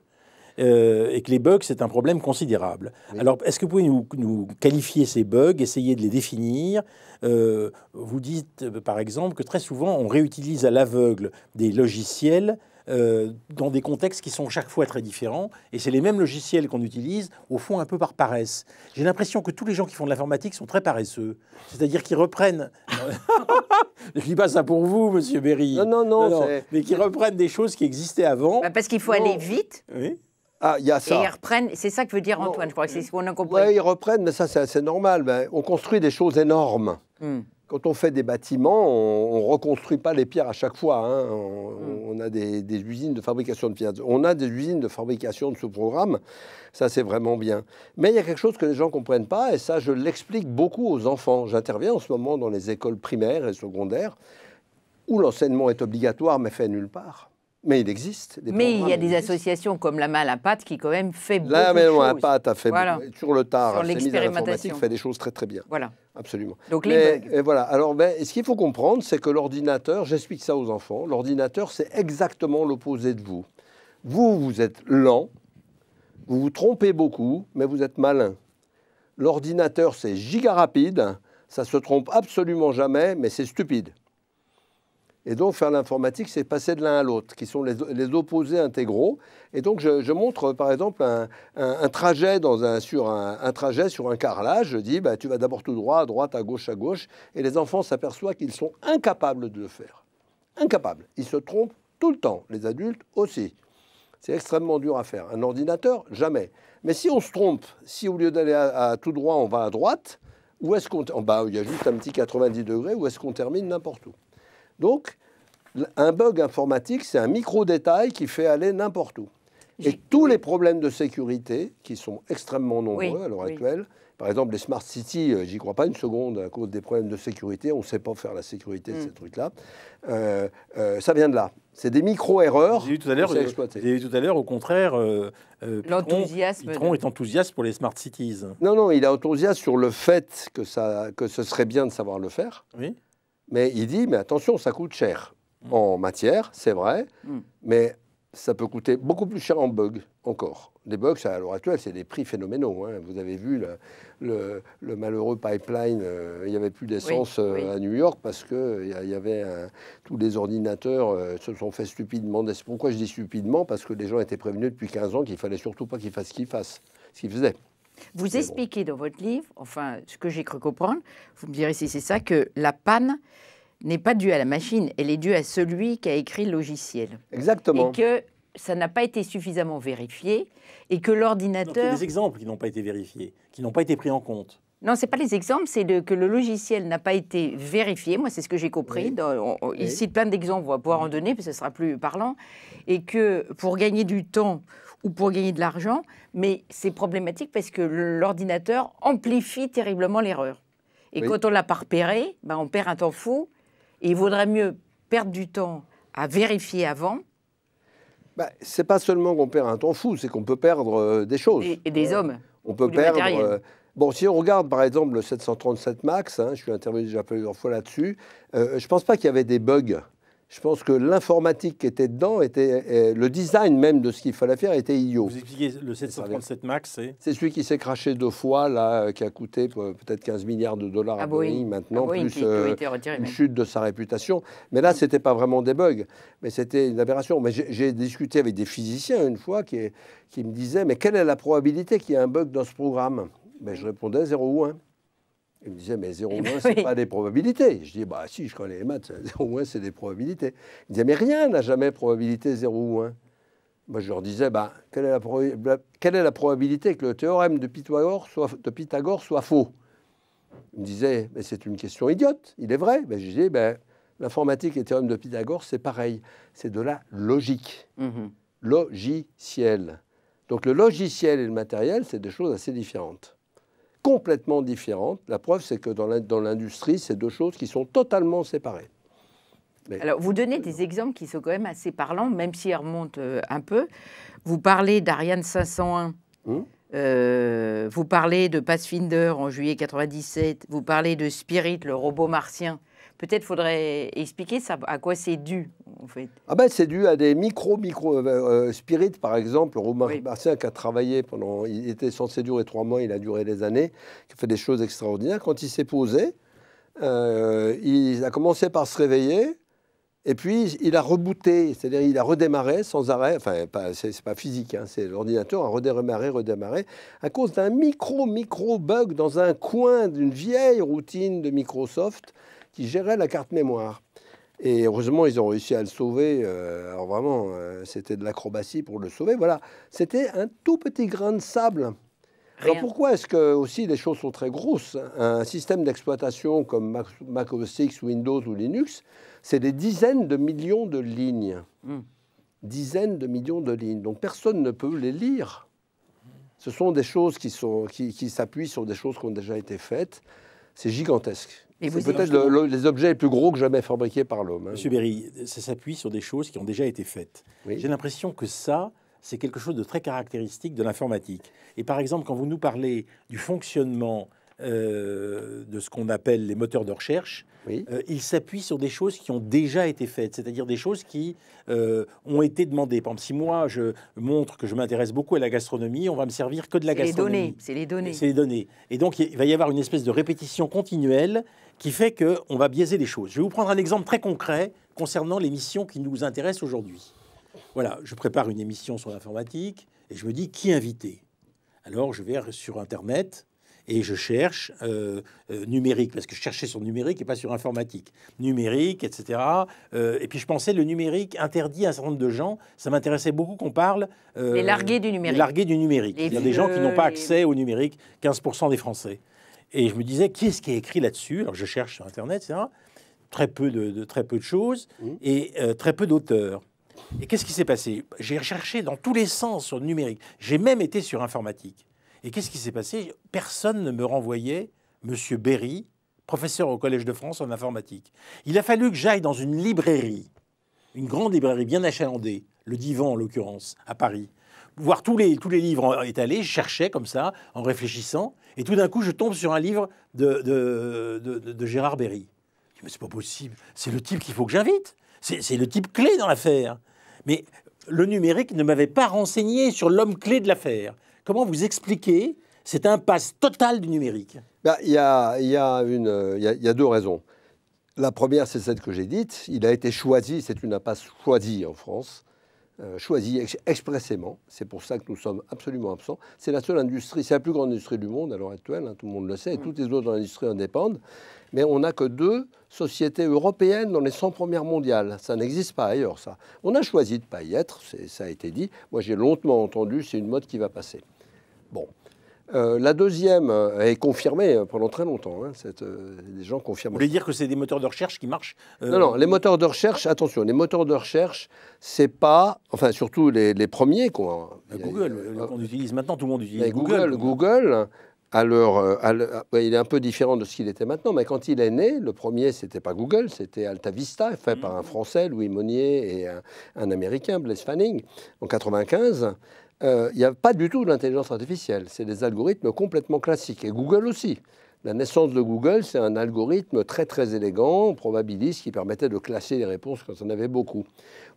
Euh, et que les bugs, c'est un problème considérable. Alors, est-ce que vous pouvez nous, qualifier ces bugs, essayer de les définir euh, Vous dites, par exemple, que très souvent, on réutilise à l'aveugle des logiciels euh, dans des contextes qui sont chaque fois très différents. Et c'est les mêmes logiciels qu'on utilise, au fond, un peu par paresse. J'ai l'impression que tous les gens qui font de l'informatique sont très paresseux. C'est-à-dire qu'ils reprennent. [laughs] Je dis pas ça pour vous, monsieur Berry. Non, non, non. Mais qui reprennent des choses qui existaient avant. Bah, parce qu'il faut aller vite. Oui. Ah, et ils reprennent, c'est ça que veut dire Antoine, je crois que c'est ce qu'on a compris. Oui, ils reprennent, mais ça c'est assez normal. Ben, on construit des choses énormes. Hmm. Quand on fait des bâtiments, on ne reconstruit pas les pierres à chaque fois. Hein. Hmm. On, a des, usines de fabrication de pierres. On a des usines de fabrication de ce programme. Ça, c'est vraiment bien. Mais il y a quelque chose que les gens ne comprennent pas, et ça, je l'explique beaucoup aux enfants. J'interviens en ce moment dans les écoles primaires et secondaires, où l'enseignement est obligatoire, mais fait nulle part. Mais il existe. Des mais il y a des associations comme la main à la qui, quand même, fait beaucoup la de La pâte a fait sur le tard, sur l'expérimentation, fait des choses très très bien. Voilà. Absolument. Donc Et voilà. Alors, ben, ce qu'il faut comprendre, c'est que l'ordinateur, j'explique ça aux enfants, l'ordinateur, c'est exactement l'opposé de vous. Vous, vous êtes lent, vous vous trompez beaucoup, mais vous êtes malin. L'ordinateur, c'est giga rapide, ça se trompe absolument jamais, mais c'est stupide. Et donc faire l'informatique, c'est passer de l'un à l'autre, qui sont les, opposés intégraux. Et donc je, montre par exemple un, trajet sur un, trajet sur un carrelage. Je dis, bah, tu vas d'abord tout droit, à droite, à gauche, à gauche. Et les enfants s'aperçoivent qu'ils sont incapables de le faire. Incapables. Ils se trompent tout le temps. Les adultes aussi. C'est extrêmement dur à faire. Un ordinateur, jamais. Mais si on se trompe, si au lieu d'aller à, tout droit, on va à droite, où est-ce qu'on... Bah, il y a juste un petit 90 degrés, où est-ce qu'on termine n'importe où donc, un bug informatique, c'est un micro-détail qui fait aller n'importe où. Et tous les problèmes de sécurité, qui sont extrêmement nombreux à l'heure actuelle, par exemple les smart cities, euh, j'y crois pas une seconde à cause des problèmes de sécurité, on ne sait pas faire la sécurité de mm. ces trucs-là, euh, euh, ça vient de là. C'est des micro-erreurs qui sont exploité. J'ai tout à l'heure, au contraire, euh, est enthousiaste pour les smart cities. Non, non, il est enthousiaste sur le fait que, ça, que ce serait bien de savoir le faire. Oui mais il dit, mais attention, ça coûte cher mm. en matière, c'est vrai, mm. mais ça peut coûter beaucoup plus cher en bugs encore. Des bugs, à l'heure actuelle, c'est des prix phénoménaux. Hein. Vous avez vu le, malheureux pipeline, euh, il n'y avait plus d'essence euh, à New York parce que euh, il y, avait tous les ordinateurs se sont fait stupidement. Pourquoi je dis stupidement Parce que les gens étaient prévenus depuis 15 ans qu'il fallait surtout pas qu'ils fassent ce qu'ils fassent, ce qu'ils faisaient. Vous expliquez dans votre livre, enfin, ce que j'ai cru comprendre, vous me direz si c'est ça, que la panne n'est pas due à la machine, elle est due à celui qui a écrit le logiciel. Exactement. Et que ça n'a pas été suffisamment vérifié et que l'ordinateur. Il y a des exemples qui n'ont pas été vérifiés, qui n'ont pas été pris en compte. Non, ce n'est pas les exemples, c'est que le logiciel n'a pas été vérifié. Moi, c'est ce que j'ai compris. Dans, Il cite plein d'exemples, on va pouvoir en donner, mais ce sera plus parlant. Et que pour gagner du temps ou pour gagner de l'argent, mais c'est problématique parce que l'ordinateur amplifie terriblement l'erreur. Et quand on l'a pas repéré, ben on perd un temps fou. Et il vaudrait mieux perdre du temps à vérifier avant. Bah, c'est pas seulement qu'on perd un temps fou, c'est qu'on peut perdre euh, des choses. Et, des euh, hommes. On peut perdre. Euh, bon, si on regarde par exemple le 737 Max, hein, je suis intervenu déjà plusieurs fois là-dessus, je pense pas qu'il y avait des bugs je pense que l'informatique qui était dedans, était, euh, le design même de ce qu'il fallait faire était idiot. Vous expliquez le 737 Max, c'est celui qui s'est craché deux fois, là, qui a coûté peut-être 15 milliards de dollars ah à Boeing maintenant, ah plus euh, une chute de sa réputation. Mais là, ce n'était pas vraiment des bugs, mais c'était une aberration. Mais j'ai discuté avec des physiciens une fois qui, qui me disaient, mais quelle est la probabilité qu'il y ait un bug dans ce programme ben, Je répondais 0 ou 1. Il me disait, mais ou 1, ce n'est pas des probabilités. Je dis, bah si, je connais les maths, 0 [laughs] 1, c'est des probabilités. Il me disait, mais rien n'a jamais probabilité 0 ou 1. Moi, je leur disais, bah, quelle, est la quelle, est la probabilité que le théorème de Pythagore soit, de Pythagore soit faux Il me disait mais c'est une question idiote, il est vrai. Ben, je disais, ben, l'informatique et le théorème de Pythagore, c'est pareil. C'est de la logique, mhm. logiciel. Donc le logiciel et le matériel, c'est des choses assez différentes complètement différentes. La preuve, c'est que dans l'industrie, c'est deux choses qui sont totalement séparées. Alors, vous donnez des exemples qui sont quand même assez parlants, même s'ils remontent euh, un peu. Vous parlez d'Ariane 501. Hmm euh, vous parlez de Pathfinder en juillet 97, vous parlez de Spirit, le robot martien Peut-être faudrait expliquer ça, à quoi c'est dû, en fait. Ah ben, c'est dû à des micro, micro. Euh, euh, par exemple, Romain oui. Bassin, qui a travaillé pendant. Il était censé durer trois mois, il a duré des années, qui a fait des choses extraordinaires. Quand il s'est posé, euh, il a commencé par se réveiller. Et puis, il a rebooté, c'est-à-dire il a redémarré sans arrêt, enfin, c'est pas physique, hein, c'est l'ordinateur, a redémarré, redémarré, à cause d'un micro-micro-bug dans un coin d'une vieille routine de Microsoft qui gérait la carte mémoire. Et heureusement, ils ont réussi à le sauver. Euh, alors vraiment, euh, c'était de l'acrobatie pour le sauver. Voilà, c'était un tout petit grain de sable. Alors pourquoi est-ce que aussi les choses sont très grosses hein? Un système d'exploitation comme Mac, OS X, Windows ou Linux, c'est des dizaines de millions de lignes. Hmm. Dizaines de millions de lignes. Donc personne ne peut les lire. Ce sont des choses qui s'appuient qui, qui sur des choses qui ont déjà été faites. C'est gigantesque. C'est peut-être les objets les plus gros que jamais fabriqués par l'homme. Hein. Monsieur Berry, ça s'appuie sur des choses qui ont déjà été faites. J'ai l'impression que ça, c'est quelque chose de très caractéristique de l'informatique. Et par exemple, quand vous nous parlez du fonctionnement euh, de ce qu'on appelle les moteurs de recherche, oui. s'appuie euh, ils s'appuient sur des choses qui ont déjà été faites, c'est-à-dire des choses qui euh, ont été demandées. Par exemple, si moi je montre que je m'intéresse beaucoup à la gastronomie, on va me servir que de la gastronomie. C'est les données. C'est les données. Et donc il va y avoir une espèce de répétition continuelle qui fait qu'on va biaiser les choses. Je vais vous prendre un exemple très concret concernant l'émission qui nous intéresse aujourd'hui. Voilà, je prépare une émission sur l'informatique et je me dis qui inviter. Alors je vais sur Internet et je cherche euh, euh, numérique, parce que je cherchais sur numérique et pas sur informatique. Numérique, etc. Euh, et puis je pensais le numérique interdit à un certain nombre de gens. Ça m'intéressait beaucoup qu'on parle. les largués du numérique. Les largués du numérique. Il y a des gens qui n'ont pas accès au numérique, 15% des Français. Et je me disais, qui est-ce qui a écrit là-dessus Alors je cherche sur Internet, etc. Très peu de, très peu de choses mmh. et très peu d'auteurs. Et qu'est-ce qui s'est passé J'ai recherché dans tous les sens sur le numérique. J'ai même été sur informatique. Et qu'est-ce qui s'est passé Personne ne me renvoyait M. Berry, professeur au Collège de France en informatique. Il a fallu que j'aille dans une librairie, une grande librairie bien achalandée, le divan en l'occurrence, à Paris, voir tous les, tous les livres étalés, je cherchais comme ça, en réfléchissant, et tout d'un coup je tombe sur un livre de, Gérard Berry. Je dis, mais c'est pas possible, c'est le type qu'il faut que j'invite, c'est le type clé dans l'affaire. Mais le numérique ne m'avait pas renseigné sur l'homme clé de l'affaire. Comment vous expliquez cette impasse totale du numérique Il y, a, deux raisons. La première, c'est celle que j'ai dite. Il a été choisi, c'est une impasse choisie en France, euh, choisi expressément. C'est pour ça que nous sommes absolument absents. C'est la seule industrie, c'est la plus grande industrie du monde à l'heure actuelle, hein, tout le monde le sait, et mm. toutes les autres industries en dépendent. Mais on n'a que deux sociétés européennes dans les 100 premières mondiales. Ça n'existe pas ailleurs, ça. On a choisi de ne pas y être, ça a été dit. Moi, j'ai longtemps entendu, c'est une mode qui va passer. Bon, euh, la deuxième euh, est confirmée euh, pendant très longtemps. Hein, gens confirment. Vous voulez dire que c'est des moteurs de recherche qui marchent Non, non, les moteurs de recherche, attention, les moteurs de recherche, c'est pas. Enfin, surtout les, premiers. Quoi. Google, on utilise maintenant, tout le monde utilise Google. Google, Google il est un peu différent de ce qu'il était maintenant, mais quand il est né, le premier, c'était pas Google, c'était Alta Vista, fait par un mmh. Français, Louis Monnier, et un, Américain, Blaise Fanning, en 95 il euh, n'y a pas du tout l'intelligence artificielle. C'est des algorithmes complètement classiques. Et Google aussi. La naissance de Google, c'est un algorithme très très élégant, probabiliste, qui permettait de classer les réponses quand on avait beaucoup.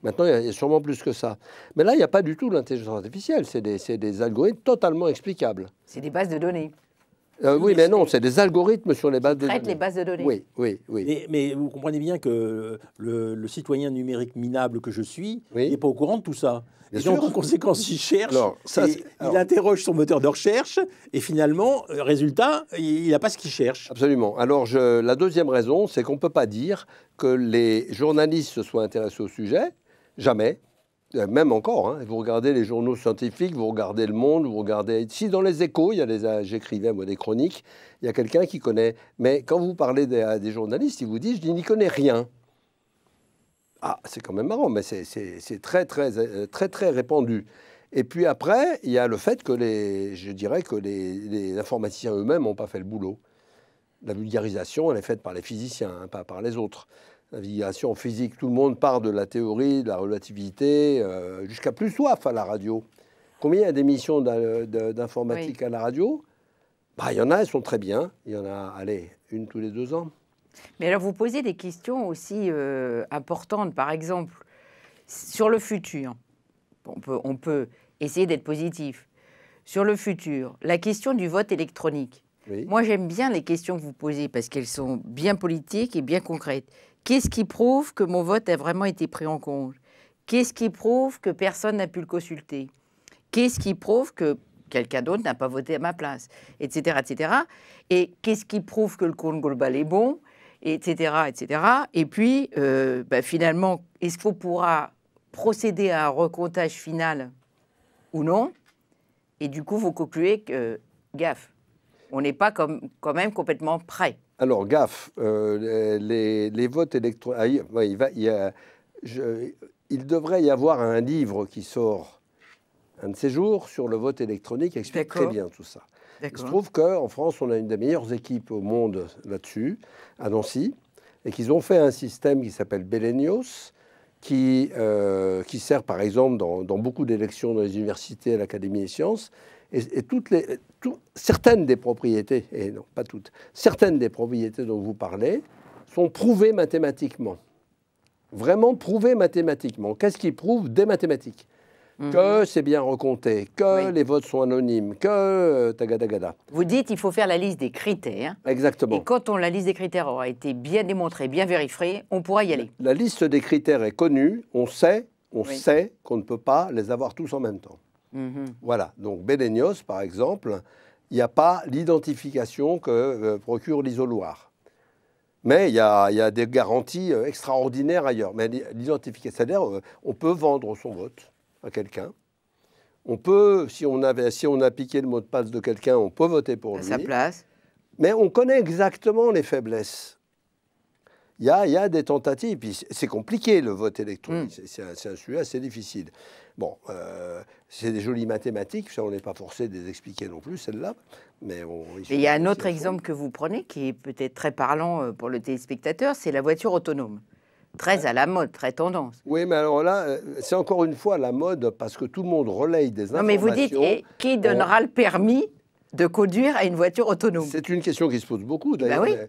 Maintenant, il y, a sûrement plus que ça. Mais là, il n'y a pas du tout l'intelligence artificielle. C'est des algorithmes totalement explicables. C'est des bases de données. Euh, oui, mais non, c'est des algorithmes sur les bases de données. les bases de données. Oui, oui, oui. Mais, vous comprenez bien que le, citoyen numérique minable que je suis n'est pas au courant de tout ça. Bien et sûr. en conséquence, il cherche, ça, il interroge son moteur de recherche, et finalement, euh, résultat, il n'a pas ce qu'il cherche. Absolument. Alors, la deuxième raison, c'est qu'on ne peut pas dire que les journalistes se soient intéressés au sujet, jamais. Euh, même encore, hein. vous regardez les journaux scientifiques, vous regardez Le Monde, vous regardez. Si dans les échos, il y a euh, j'écrivais moi des chroniques, il y a quelqu'un qui connaît. Mais quand vous parlez des, euh, des journalistes, ils vous disent je n'y connais rien. Ah, c'est quand même marrant, mais c'est très, très, très, très répandu. Et puis après, il y a le fait que les, je dirais que les, informaticiens eux-mêmes n'ont pas fait le boulot. La vulgarisation, elle est faite par les physiciens, hein, pas par les autres navigation physique, tout le monde part de la théorie, de la relativité, euh, jusqu'à plus soif à la radio. Combien il y a d'émissions d'informatique à la radio bah, Il y en a, elles sont très bien. Il y en a, allez, une tous les deux ans. Mais alors, vous posez des questions aussi euh, importantes, par exemple, sur le futur. On peut, on peut essayer d'être positif. Sur le futur, la question du vote électronique. Moi, j'aime bien les questions que vous posez parce qu'elles sont bien politiques et bien concrètes. Qu'est-ce qui prouve que mon vote a vraiment été pris en compte Qu'est-ce qui prouve que personne n'a pu le consulter Qu'est-ce qui prouve que quelqu'un d'autre n'a pas voté à ma place Etc. etc. Et qu'est-ce qui prouve que le compte global est bon Etc. etc. Et puis, euh, bah, finalement, est-ce qu'on pourra procéder à un recomptage final ou non Et du coup, vous concluez que, gaffe, on n'est pas comme, quand même complètement prêt. Alors, gaffe, euh, les, votes électroniques. Ah, il, devrait y avoir un livre qui sort un de ces jours sur le vote électronique qui explique très bien tout ça. Il se trouve qu'en France, on a une des meilleures équipes au monde là-dessus, à Nancy, et qu'ils ont fait un système qui s'appelle Belenios, euh, qui, sert par exemple dans, dans beaucoup d'élections dans les universités à l'Académie des sciences. Et, toutes les, certaines des propriétés, et non pas toutes, certaines des propriétés dont vous parlez sont prouvées mathématiquement. Vraiment prouvées mathématiquement. Qu'est-ce qui prouve des mathématiques mhm. que c'est bien recompté, que les votes sont anonymes, que euh, tagadagada. Vous dites il faut faire la liste des critères. Exactement. Et quand on, la liste des critères aura été bien démontrée, bien vérifiée, on pourra y aller. La, liste des critères est connue, on sait, on sait qu'on ne peut pas les avoir tous en même temps. Mhm. Voilà. Donc Bédénios, par exemple, il n'y a pas l'identification que euh, procure l'isoloir. Mais il y, a, des garanties euh, extraordinaires ailleurs. Mais l'identification, c'est-à-dire, euh, on peut vendre son vote à quelqu'un. On peut, si on, avait, si on a piqué le mot de passe de quelqu'un, on peut voter pour lui. À sa place. Mais on connaît exactement les faiblesses. Il y, a, des tentatives, c'est compliqué le vote électronique, mm. c'est un sujet assez difficile. Bon, euh, c'est des jolies mathématiques, ça on n'est pas forcé de les expliquer non plus, celles-là. Mais il y a un autre exemple que vous prenez qui est peut-être très parlant euh, pour le téléspectateur, c'est la voiture autonome. Très à la mode, très tendance. Oui, mais alors là, euh, c'est encore une fois la mode parce que tout le monde relaye des informations. Non, mais vous dites, qui donnera le permis de conduire à une voiture autonome C'est une question qui se pose beaucoup. Bah d'ailleurs,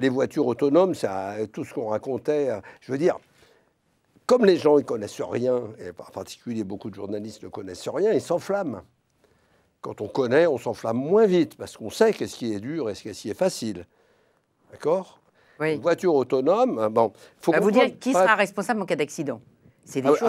les voitures autonomes, ça, tout ce qu'on racontait, je veux dire, comme les gens ne connaissent rien, et en particulier beaucoup de journalistes ne connaissent rien, ils s'enflamment. Quand on connaît, on s'enflamme moins vite, parce qu'on sait qu'est-ce qui est dur et qu'est-ce qui est facile. D'accord voiture autonome, euh, bon, faut bah, Vous dire qui sera responsable en cas d'accident c'est des choses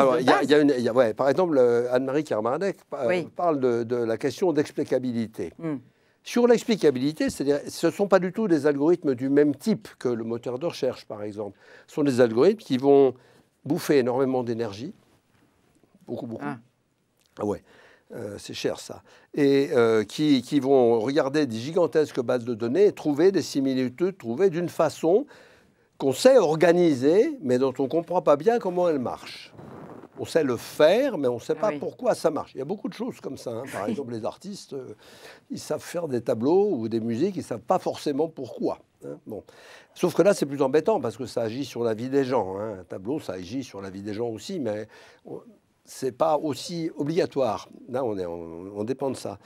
par exemple, euh, Anne-Marie Kermadec euh, parle de, la question d'explicabilité. Hmm. Sur l'explicabilité, ce ne sont pas du tout des algorithmes du même type que le moteur de recherche, par exemple. Ce sont des algorithmes qui vont bouffer énormément d'énergie. Beaucoup, beaucoup. Ah, ah ouais. Euh, c'est cher ça, et euh, qui, vont regarder des gigantesques bases de données et trouver des similitudes, trouver d'une façon qu'on sait organiser, mais dont on ne comprend pas bien comment elle marche. On sait le faire, mais on ne sait ah pas pourquoi ça marche. Il y a beaucoup de choses comme ça. Hein. Par [laughs] exemple, les artistes, euh, ils savent faire des tableaux ou des musiques, ils ne savent pas forcément pourquoi. Hein, bon. Sauf que là, c'est plus embêtant parce que ça agit sur la vie des gens. Hein. Un tableau, ça agit sur la vie des gens aussi, mais c'est pas aussi obligatoire. Là, on, dépend de ça.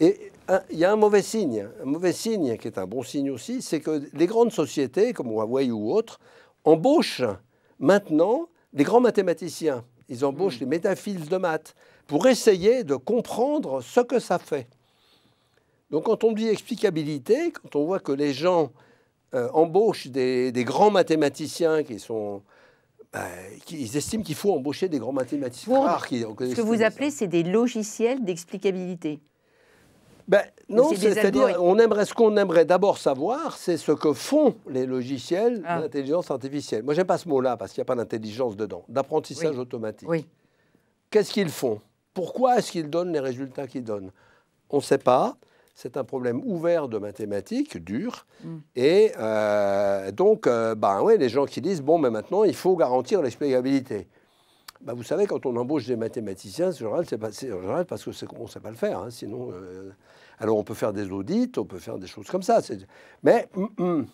Et il y a un mauvais signe, un mauvais signe qui est un bon signe aussi, c'est que les grandes sociétés, comme Huawei ou autres, embauchent maintenant des grands mathématiciens. Ils embauchent des mmh. métaphiles de maths pour essayer de comprendre ce que ça fait. Donc quand on dit explicabilité, quand on voit que les gens euh, embauchent embauche des, grands mathématiciens qui sont. Bah, ils estiment qu'il faut embaucher des grands mathématiciens rares. ce que vous appelez, c'est des logiciels d'explicabilité. Ben, non, c'est-à-dire, on aimerait, ce qu'on aimerait d'abord savoir, c'est ce que font les logiciels ah. d'intelligence artificielle. Moi, j'aime pas ce mot-là parce qu'il n'y a pas d'intelligence dedans, d'apprentissage automatique. Oui. Qu'est-ce qu'ils font Pourquoi est-ce qu'ils donnent les résultats qu'ils donnent On ne sait pas c'est un problème ouvert de mathématiques, dur. Mm. Et euh, donc, bah, ouais, les gens qui disent, bon, mais maintenant, il faut garantir l'explicabilité. Ben, vous savez, quand on embauche des mathématiciens, c'est général, c'est parce que ne sait pas le faire. Hein. sinon, euh, alors on peut faire des audits, on peut faire des choses comme ça. mais mm, mm.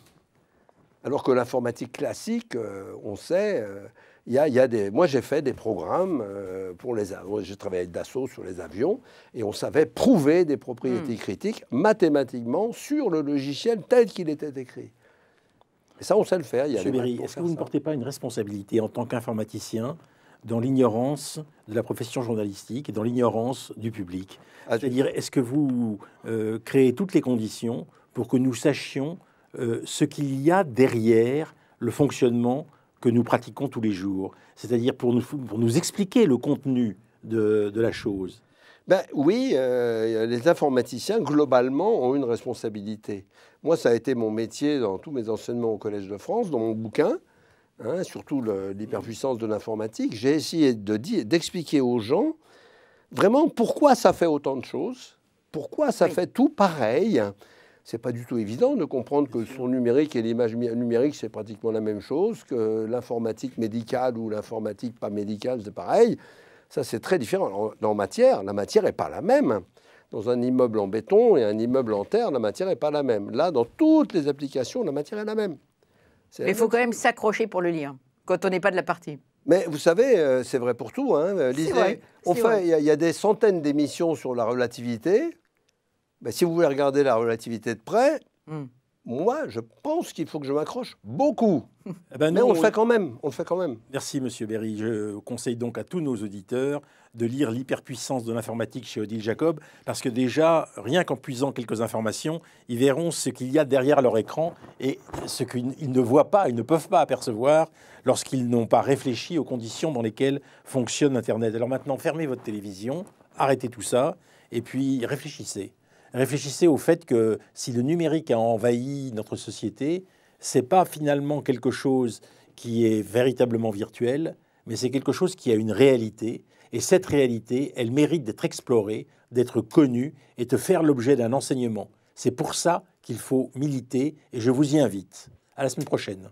alors que l'informatique classique, on sait il y a, des... Moi, j'ai fait des programmes euh, pour les avions. J'ai travaillé avec sur les avions et on savait prouver des propriétés hmm. critiques mathématiquement sur le logiciel tel qu'il était écrit. Et ça, on sait le faire. Il est-ce que vous ne portez pas une responsabilité en tant qu'informaticien dans l'ignorance de la profession journalistique et dans l'ignorance du public ah, C'est-à-dire, est-ce que vous euh, créez toutes les conditions pour que nous sachions euh, ce qu'il y a derrière le fonctionnement que nous pratiquons tous les jours, c'est-à-dire pour nous, pour nous expliquer le contenu de, de la chose. Ben oui, euh, les informaticiens, globalement, ont une responsabilité. Moi, ça a été mon métier dans tous mes enseignements au Collège de France, dans mon bouquin, hein, surtout l'hyperpuissance de l'informatique. J'ai essayé d'expliquer aux gens vraiment pourquoi ça fait autant de choses, pourquoi ça fait tout pareil, c'est pas du tout évident de comprendre que son numérique et l'image numérique, c'est pratiquement la même chose, que l'informatique médicale ou l'informatique pas médicale, c'est pareil. Ça, c'est très différent. En, matière, la matière n'est pas la même. Dans un immeuble en béton et un immeuble en terre, la matière n'est pas la même. Là, dans toutes les applications, la matière est la même. Mais il faut quand même s'accrocher pour le lire, quand on n'est pas de la partie. Mais vous savez, euh, c'est vrai pour tout. Hein. il y, a des centaines d'émissions sur la relativité. Bah, si vous voulez regarder la relativité de près, hmm. moi, je pense qu'il faut que je m'accroche beaucoup. [laughs] Eh ben, Mais on, le fait quand même. On le fait quand même. Merci, Monsieur Berry. Je conseille donc à tous nos auditeurs de lire l'hyperpuissance de l'informatique chez Odile Jacob, parce que déjà, rien qu'en puisant quelques informations, ils verront ce qu'il y a derrière leur écran et ce qu'ils ne voient pas, ils ne peuvent pas apercevoir lorsqu'ils n'ont pas réfléchi aux conditions dans lesquelles fonctionne Internet. Alors maintenant, fermez votre télévision, arrêtez tout ça, et puis réfléchissez réfléchissez au fait que si le numérique a envahi notre société, c'est pas finalement quelque chose qui est véritablement virtuel, mais c'est quelque chose qui a une réalité. Et cette réalité, elle mérite d'être explorée, d'être connue et de faire l'objet d'un enseignement. C'est pour ça qu'il faut militer et je vous y invite. À la semaine prochaine.